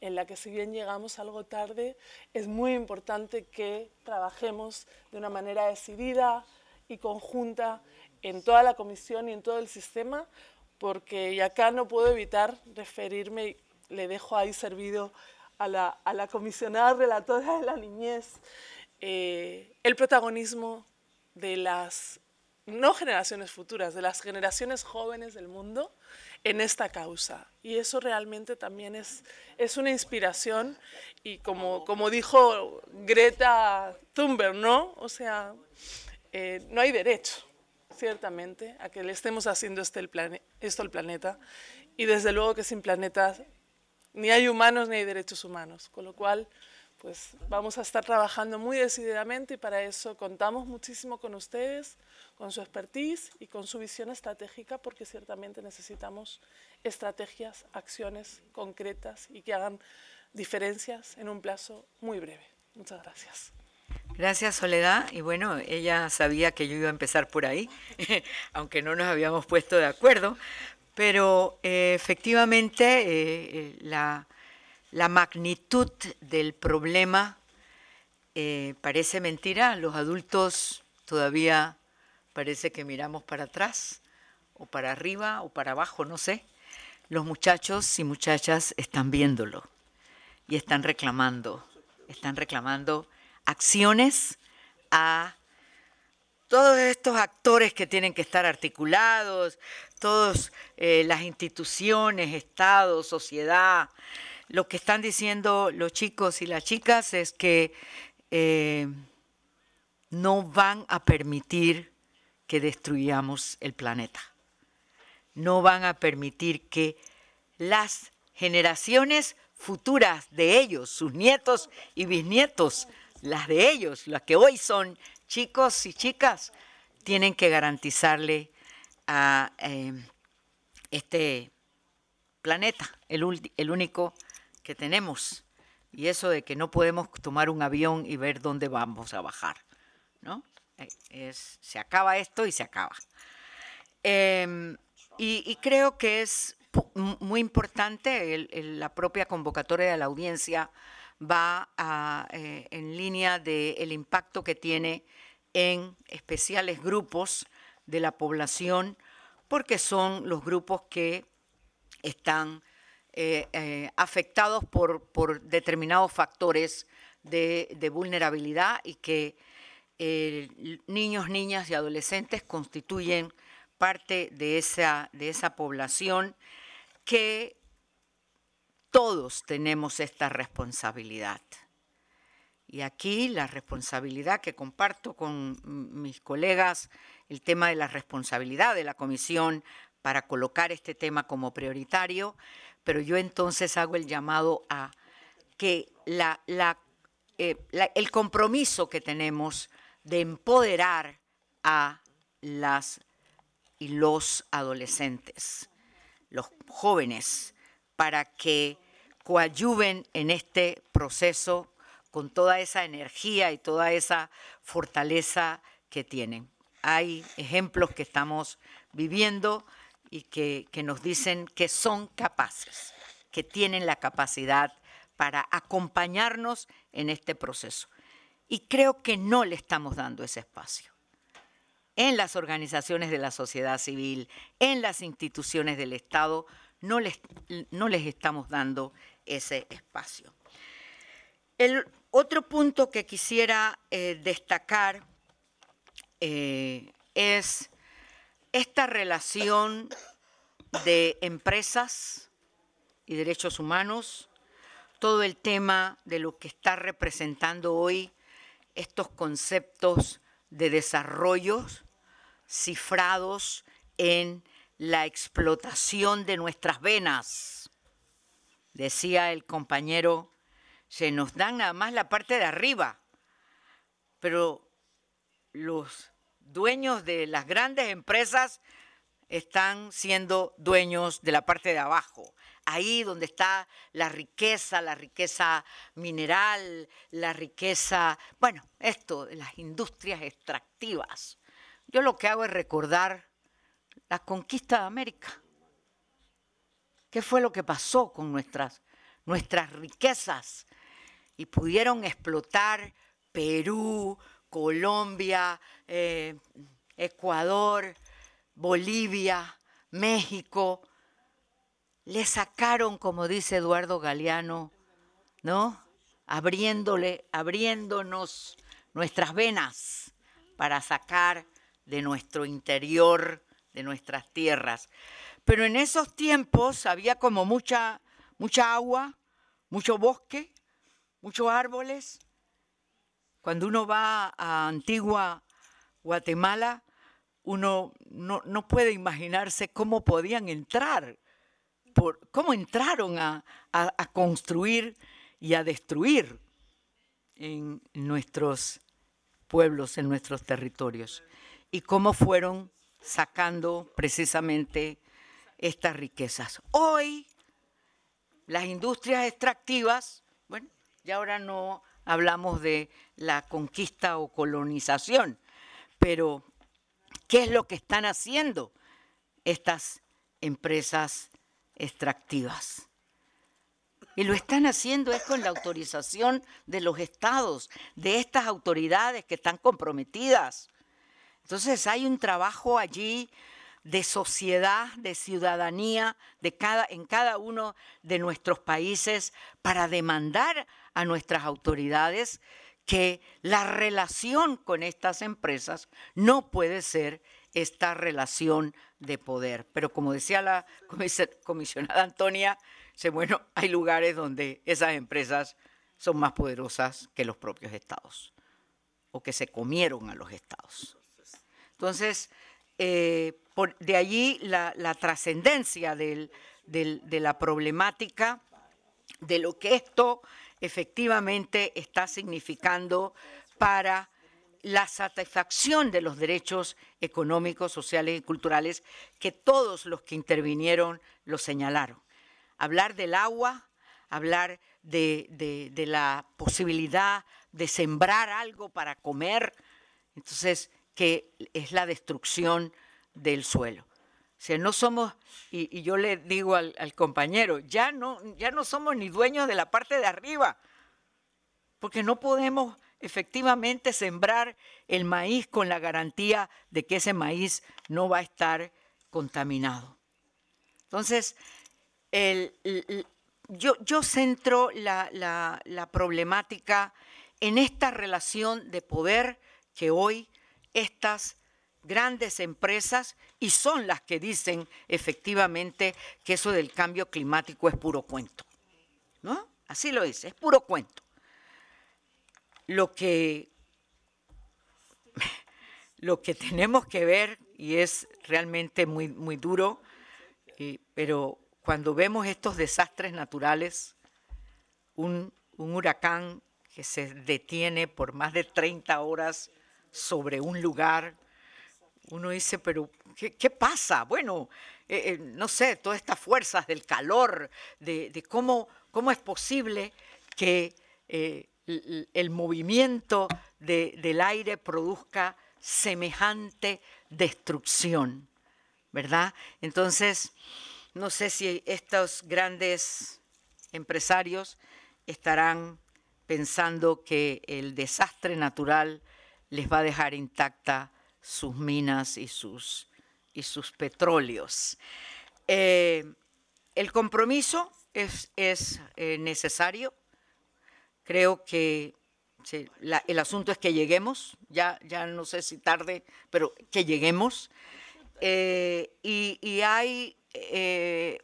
en la que si bien llegamos algo tarde, es muy importante que trabajemos de una manera decidida y conjunta en toda la comisión y en todo el sistema, porque y acá no puedo evitar referirme, le dejo ahí servido a la, comisionada relatora de la niñez, eh, el protagonismo de las no generaciones futuras, de las generaciones jóvenes del mundo en esta causa. Y eso realmente también es, es una inspiración y como, como dijo Greta Thunberg, ¿no? O sea, eh, no hay derecho, ciertamente, a que le estemos haciendo este el esto al planeta. Y desde luego que sin planeta ni hay humanos ni hay derechos humanos, con lo cual pues vamos a estar trabajando muy decididamente y para eso contamos muchísimo con ustedes, con su expertise y con su visión estratégica, porque ciertamente necesitamos estrategias, acciones concretas y que hagan diferencias en un plazo muy breve. Muchas gracias. Gracias Soledad y bueno, ella sabía que yo iba a empezar por ahí, aunque no nos habíamos puesto de acuerdo, pero eh, efectivamente eh, eh, la la magnitud del problema. Eh, parece mentira, los adultos todavía parece que miramos para atrás o para arriba o para abajo, no sé. Los muchachos y muchachas están viéndolo y están reclamando, están reclamando acciones a todos estos actores que tienen que estar articulados, todas eh, las instituciones, Estado, sociedad, lo que están diciendo los chicos y las chicas es que eh, no van a permitir que destruyamos el planeta. No van a permitir que las generaciones futuras de ellos, sus nietos y bisnietos, las de ellos, las que hoy son chicos y chicas, tienen que garantizarle a eh, este planeta, el, el único que tenemos y eso de que no podemos tomar un avión y ver dónde vamos a bajar, ¿no? Eh, es, se acaba esto y se acaba. Em, y, creo que es muy importante, la propia convocatoria de la audiencia va eh, en línea del impacto que tiene en especiales grupos de la población, porque son los grupos que están eh, eh, afectados por, determinados factores de, vulnerabilidad y que eh, niños, niñas y adolescentes constituyen parte de esa, de esa población que todos tenemos esta responsabilidad. Y aquí la responsabilidad que comparto con mis colegas, el tema de la responsabilidad de la Comisión para colocar este tema como prioritario, pero yo entonces hago el llamado a que eh, el compromiso que tenemos de empoderar a las y los adolescentes, los jóvenes, para que coadyuven en este proceso con toda esa energía y toda esa fortaleza que tienen. Hay ejemplos que estamos viviendo y que, nos dicen que son capaces, que tienen la capacidad para acompañarnos en este proceso. Y creo que no le estamos dando ese espacio. En las organizaciones de la sociedad civil, en las instituciones del Estado, no les, no les estamos dando ese espacio. El otro punto que quisiera eh, destacar eh, es esta relación de empresas y derechos humanos, todo el tema de lo que está representando hoy estos conceptos de desarrollos cifrados en la explotación de nuestras venas. Decía el compañero, se nos dan nada más la parte de arriba, pero los dueños de las grandes empresas están siendo dueños de la parte de abajo, ahí donde está la riqueza, la riqueza mineral, la riqueza, bueno, esto, las industrias extractivas. Yo lo que hago es recordar la conquista de América. ¿Qué fue lo que pasó con nuestras, nuestras riquezas? Y pudieron explotar Perú, Colombia, eh, Ecuador, Bolivia, México, le sacaron, como dice Eduardo Galeano, ¿no? Abriéndole, abriéndonos nuestras venas para sacar de nuestro interior, de nuestras tierras. Pero en esos tiempos había como mucha, mucha agua, mucho bosque, muchos árboles, cuando uno va a Antigua Guatemala, uno no, puede imaginarse cómo podían entrar, cómo entraron a construir y a destruir en nuestros pueblos, en nuestros territorios, y cómo fueron sacando precisamente estas riquezas. Hoy las industrias extractivas, bueno, ya ahora no hablamos de la conquista o colonización. Pero, ¿qué es lo que están haciendo estas empresas extractivas? Y lo están haciendo es con la autorización de los estados, de estas autoridades que están comprometidas. Entonces hay un trabajo allí de sociedad, de ciudadanía de cada, en cada uno de nuestros países para demandar a nuestras autoridades que la relación con estas empresas no puede ser esta relación de poder. Pero como decía la comisionada Antonia, bueno, hay lugares donde esas empresas son más poderosas que los propios estados o que se comieron a los estados. Entonces, eh, de allí la trascendencia de la problemática de lo que esto efectivamente está significando para la satisfacción de los derechos económicos, sociales y culturales que todos los que intervinieron lo señalaron. Hablar del agua, hablar de, la posibilidad de sembrar algo para comer, entonces, que es la destrucción del suelo. O sea, no somos, y, yo le digo al, compañero, ya no, ya no somos ni dueños de la parte de arriba, porque no podemos efectivamente sembrar el maíz con la garantía de que ese maíz no va a estar contaminado. Entonces, yo, centro la, la problemática en esta relación de poder que hoy estas grandes empresas y son las que dicen efectivamente que eso del cambio climático es puro cuento. ¿No? Así lo dice, es puro cuento. Lo que, lo que tenemos que ver, y es realmente muy, muy duro, pero cuando vemos estos desastres naturales, un, un huracán que se detiene por más de 30 horas sobre un lugar, uno dice, pero ¿qué, pasa? Bueno, eh, eh, no sé, todas estas fuerzas del calor, de, cómo, cómo es posible que eh, el, movimiento del aire produzca semejante destrucción, ¿verdad? Entonces, no sé si estos grandes empresarios estarán pensando que el desastre natural les va a dejar intacta sus minas y sus, y sus petróleos. Eh, el compromiso es, es eh, necesario. Creo que el asunto es que lleguemos, ya, ya no sé si tarde, pero que lleguemos. Eh, y, hay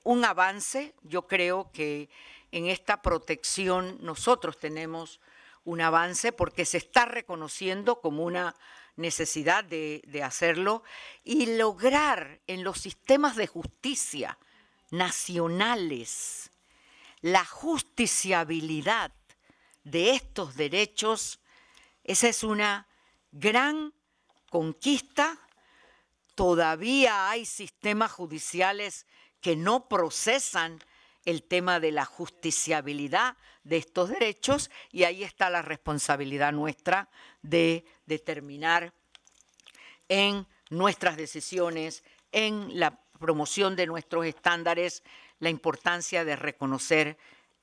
un avance, yo creo que en esta protección nosotros tenemos un avance porque se está reconociendo como una necesidad de, hacerlo, y lograr en los sistemas de justicia nacionales la justiciabilidad de estos derechos, esa es una gran conquista. Todavía hay sistemas judiciales que no procesan el tema de la justiciabilidad de estos derechos y ahí está la responsabilidad nuestra de determinar en nuestras decisiones, en la promoción de nuestros estándares, la importancia de reconocer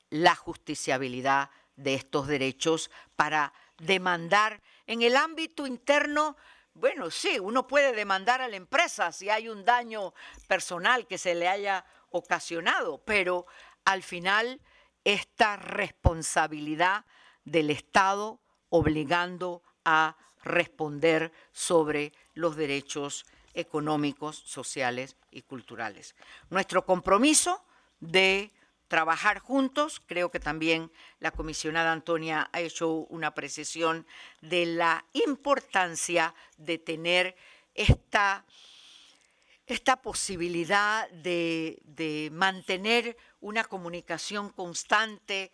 la justiciabilidad de estos derechos para demandar en el ámbito interno bueno, sí, uno puede demandar a la empresa si hay un daño personal que se le haya ocasionado, pero al final esta responsabilidad del Estado obligando a responder sobre los derechos económicos, sociales y culturales. Nuestro compromiso de trabajar juntos, creo que también la comisionada Antonia ha hecho una precisión de la importancia de tener esta esta posibilidad de, mantener una comunicación constante,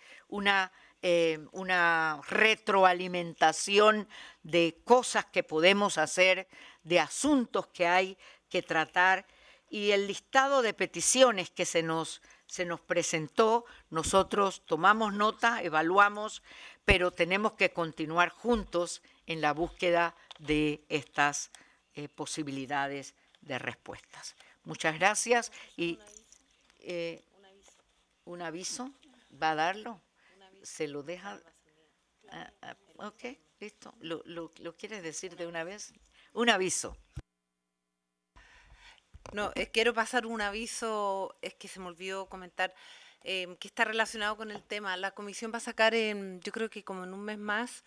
eh, una, retroalimentación de cosas que podemos hacer, de asuntos que hay que tratar y el listado de peticiones que se nos, presentó, nosotros tomamos nota, evaluamos, pero tenemos que continuar juntos en la búsqueda de estas eh, posibilidades de respuestas. Muchas gracias y eh, un aviso, ¿va a darlo? ¿Se lo deja? ok, listo. ¿Lo, lo, quieres decir de una vez? Un aviso. No, quiero pasar un aviso, es que se me olvidó comentar, eh, que está relacionado con el tema. La comisión va a sacar, en, yo creo que como en un mes más,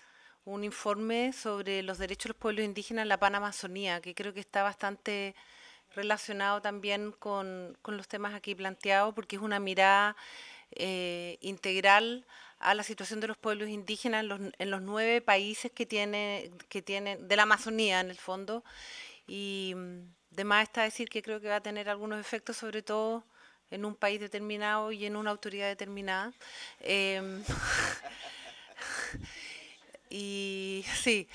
un informe sobre los derechos de los pueblos indígenas en la Panamazonía, que creo que está bastante relacionado también con, los temas aquí planteados, porque es una mirada eh, integral a la situación de los pueblos indígenas en los, nueve países que tiene, que tienen, de la Amazonía en el fondo. Y además está decir que creo que va a tener algunos efectos, sobre todo en un país determinado y en una autoridad determinada. Em, Y sí,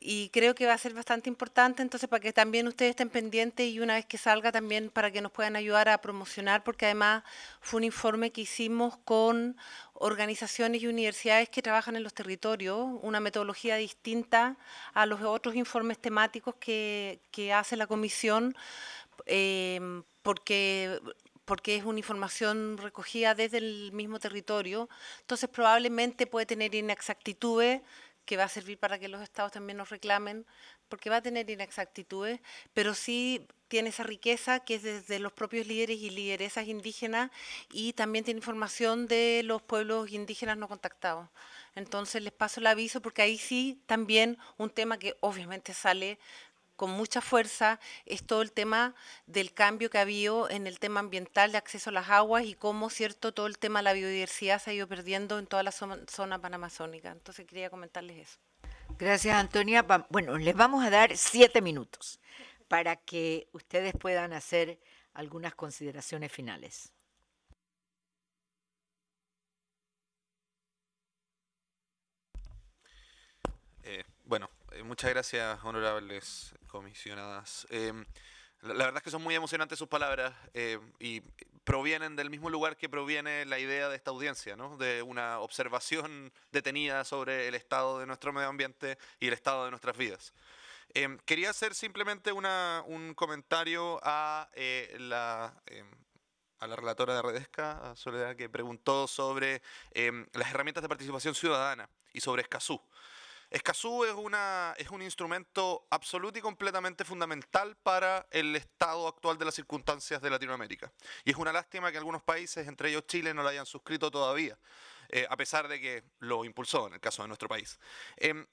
y creo que va a ser bastante importante, entonces para que también ustedes estén pendientes y una vez que salga también para que nos puedan ayudar a promocionar, porque además fue un informe que hicimos con organizaciones y universidades que trabajan en los territorios, una metodología distinta a los otros informes temáticos que, hace la comisión, eh, porque porque es una información recogida desde el mismo territorio, entonces probablemente puede tener inexactitudes que va a servir para que los estados también nos reclamen, porque va a tener inexactitudes, pero sí tiene esa riqueza que es desde los propios líderes y lideresas indígenas y también tiene información de los pueblos indígenas no contactados. Entonces les paso el aviso porque ahí sí también un tema que obviamente sale con mucha fuerza es todo el tema del cambio que ha habido en el tema ambiental de acceso a las aguas y cómo, cierto, todo el tema de la biodiversidad se ha ido perdiendo en toda la zona, panamazónica. Entonces quería comentarles eso. Gracias, Antonia. Bueno, les vamos a dar siete minutos para que ustedes puedan hacer algunas consideraciones finales. Eh, bueno, eh, muchas gracias, honorables comisionadas. Em, la, verdad es que son muy emocionantes sus palabras em, y provienen del mismo lugar que proviene la idea de esta audiencia, ¿no? de una observación detenida sobre el estado de nuestro medio ambiente y el estado de nuestras vidas. Em, quería hacer simplemente una, un comentario a, eh, la, a la relatora de Redesca, a Soledad, que preguntó sobre las herramientas de participación ciudadana y sobre Escazú. Escazú es, un instrumento absoluto y completamente fundamental para el estado actual de las circunstancias de Latinoamérica. Y es una lástima que algunos países, entre ellos Chile, no lo hayan suscrito todavía, eh, a pesar de que lo impulsó en el caso de nuestro país. Em,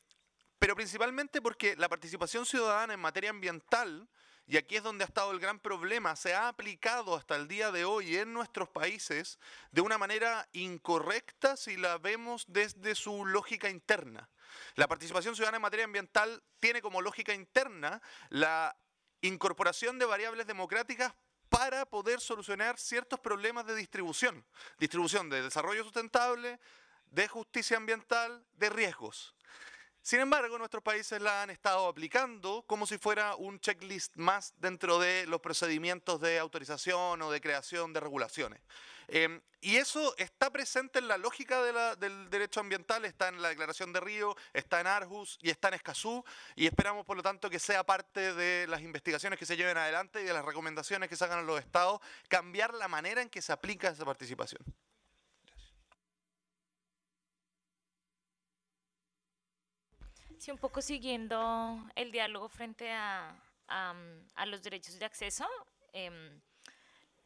pero principalmente porque la participación ciudadana en materia ambiental y aquí es donde ha estado el gran problema. Se ha aplicado hasta el día de hoy en nuestros países de una manera incorrecta si la vemos desde su lógica interna. La participación ciudadana en materia ambiental tiene como lógica interna la incorporación de variables democráticas para poder solucionar ciertos problemas de distribución. Distribución de desarrollo sustentable, de justicia ambiental, de riesgos. Sin embargo, nuestros países la han estado aplicando como si fuera un checklist más dentro de los procedimientos de autorización o de creación de regulaciones. Em, y eso está presente en la lógica del derecho ambiental, está en la Declaración de Río, está en ARJUS y está en Escazú, y esperamos, por lo tanto, que sea parte de las investigaciones que se lleven adelante y de las recomendaciones que se hagan a los estados, cambiar la manera en que se aplica esa participación. Sí, un poco siguiendo el diálogo frente a, los derechos de acceso. Em,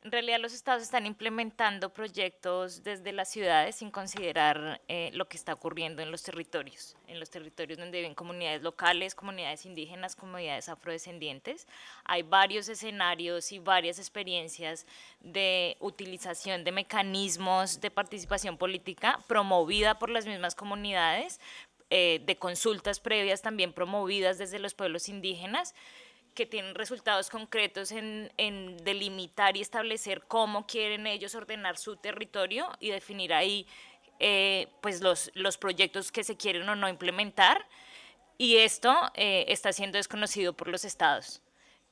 en realidad los estados están implementando proyectos desde las ciudades sin considerar eh, lo que está ocurriendo en los territorios, en los territorios donde viven comunidades locales, comunidades indígenas, comunidades afrodescendientes. Hay varios escenarios y varias experiencias de utilización de mecanismos de participación política promovida por las mismas comunidades, eh, de consultas previas también promovidas desde los pueblos indígenas que tienen resultados concretos en, delimitar y establecer cómo quieren ellos ordenar su territorio y definir ahí eh, pues los, proyectos que se quieren o no implementar. Y esto eh, está siendo desconocido por los estados.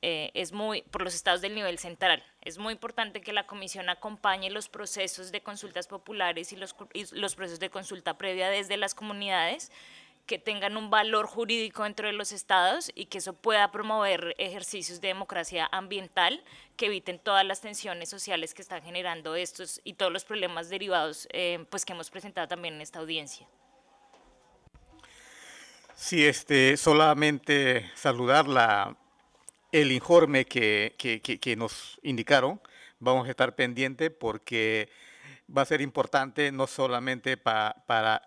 Eh, muy, por los estados del nivel central. Es muy importante que la comisión acompañe los procesos de consultas populares y los, los procesos de consulta previa desde las comunidades que tengan un valor jurídico dentro de los estados y que eso pueda promover ejercicios de democracia ambiental que eviten todas las tensiones sociales que están generando estos y todos los problemas derivados eh, pues que hemos presentado también en esta audiencia. Sí, este, solamente saludar la el informe que, nos indicaron. Vamos a estar pendiente porque va a ser importante no solamente para,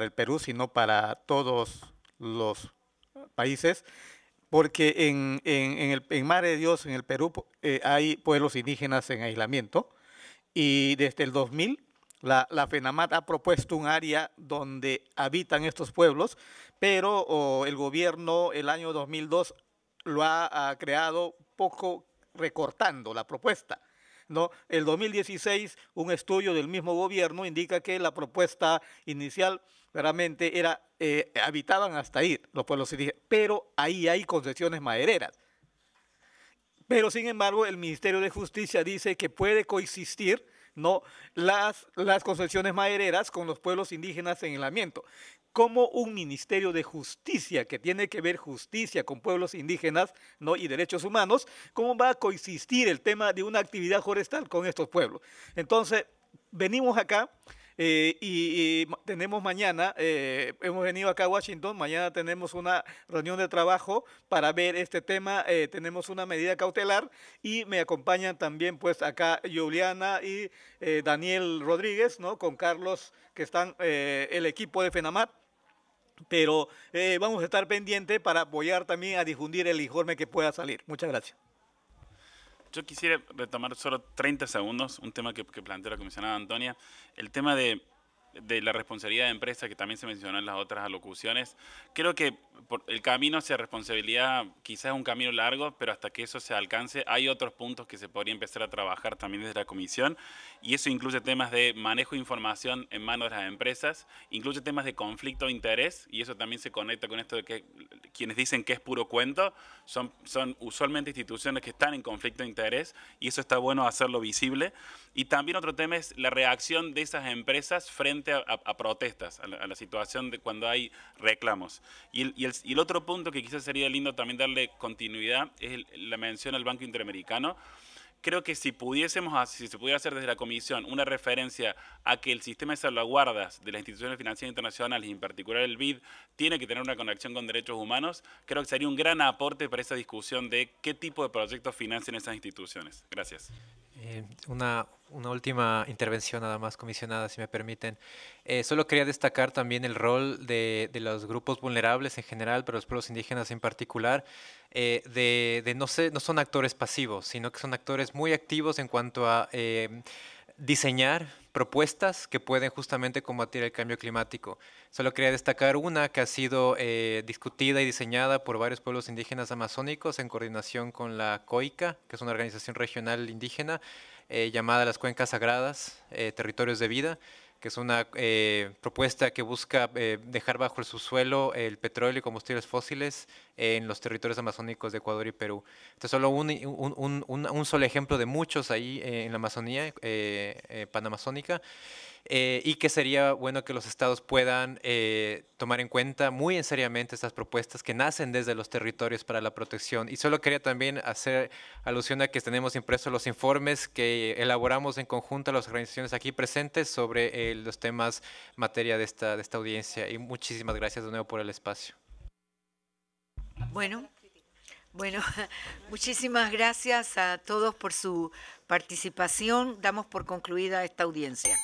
el Perú, sino para todos los países porque en, en, el, en de Dios, en el Perú, eh, hay pueblos indígenas en aislamiento. Y desde el 2000, la, FENAMAT ha propuesto un área donde habitan estos pueblos, pero el gobierno el año 2002 lo ha, creado poco recortando la propuesta. ¿no? El 2016, un estudio del mismo gobierno indica que la propuesta inicial realmente era, eh, habitaban hasta ahí los pueblos indígenas, pero ahí hay concesiones madereras. Pero sin embargo, el Ministerio de Justicia dice que puede coexistir ¿no? las, las concesiones madereras con los pueblos indígenas en el ambiente cómo un Ministerio de Justicia que tiene que ver justicia con pueblos indígenas ¿no? y derechos humanos, cómo va a coexistir el tema de una actividad forestal con estos pueblos. Entonces, venimos acá eh, y, tenemos mañana, eh, hemos venido acá a Washington, mañana tenemos una reunión de trabajo para ver este tema, eh, tenemos una medida cautelar y me acompañan también pues acá Juliana y Daniel Rodríguez, ¿no? Con Carlos, que están el equipo de FENAMAT. Pero vamos a estar pendientes para apoyar también a difundir el informe que pueda salir. Muchas gracias yo quisiera retomar solo 30 segundos un tema que, que planteó la comisionada Antonia, el tema de de la responsabilidad de empresa, que también se mencionó en las otras alocuciones. Creo que el camino hacia responsabilidad quizás es un camino largo, pero hasta que eso se alcance hay otros puntos que se podría empezar a trabajar también desde la comisión y eso incluye temas de manejo de información en manos de las empresas, incluye temas de conflicto de interés y eso también se conecta con esto de que quienes dicen que es puro cuento son, son usualmente instituciones que están en conflicto de interés y eso está bueno hacerlo visible. Y también otro tema es la reacción de esas empresas frente a, protestas, a la, situación de cuando hay reclamos. Y el, otro punto que quizás sería lindo también darle continuidad es la mención al Banco Interamericano. Creo que si pudiésemos, si se pudiera hacer desde la Comisión una referencia a que el sistema de salvaguardas de las instituciones financieras internacionales, y en particular el BID, tiene que tener una conexión con derechos humanos, creo que sería un gran aporte para esa discusión de qué tipo de proyectos financian esas instituciones. Gracias. Eh, una, una, última intervención nada más, comisionada, si me permiten. Eh, solo quería destacar también el rol de, los grupos vulnerables en general, pero los pueblos indígenas en particular, eh, de, no, sé no son actores pasivos, sino que son actores muy activos en cuanto a diseñar propuestas que pueden justamente combatir el cambio climático. Solo quería destacar una que ha sido eh, discutida y diseñada por varios pueblos indígenas amazónicos en coordinación con la COICA, que es una organización regional indígena eh, llamada Las Cuencas Sagradas, eh, Territorios de Vida que es una eh, propuesta que busca eh, dejar bajo el subsuelo el petróleo y combustibles fósiles en los territorios amazónicos de Ecuador y Perú. es solo un, un solo ejemplo de muchos ahí eh, en la Amazonía panamazónica. Eh, y que sería bueno que los estados puedan eh, tomar en cuenta muy en seriamente estas propuestas que nacen desde los territorios para la protección. Y solo quería también hacer alusión a que tenemos impresos los informes que elaboramos en conjunto a las organizaciones aquí presentes sobre eh, los temas materia de esta, de esta audiencia. Y muchísimas gracias de nuevo por el espacio. Bueno, bueno, muchísimas gracias a todos por su participación. Damos por concluida esta audiencia.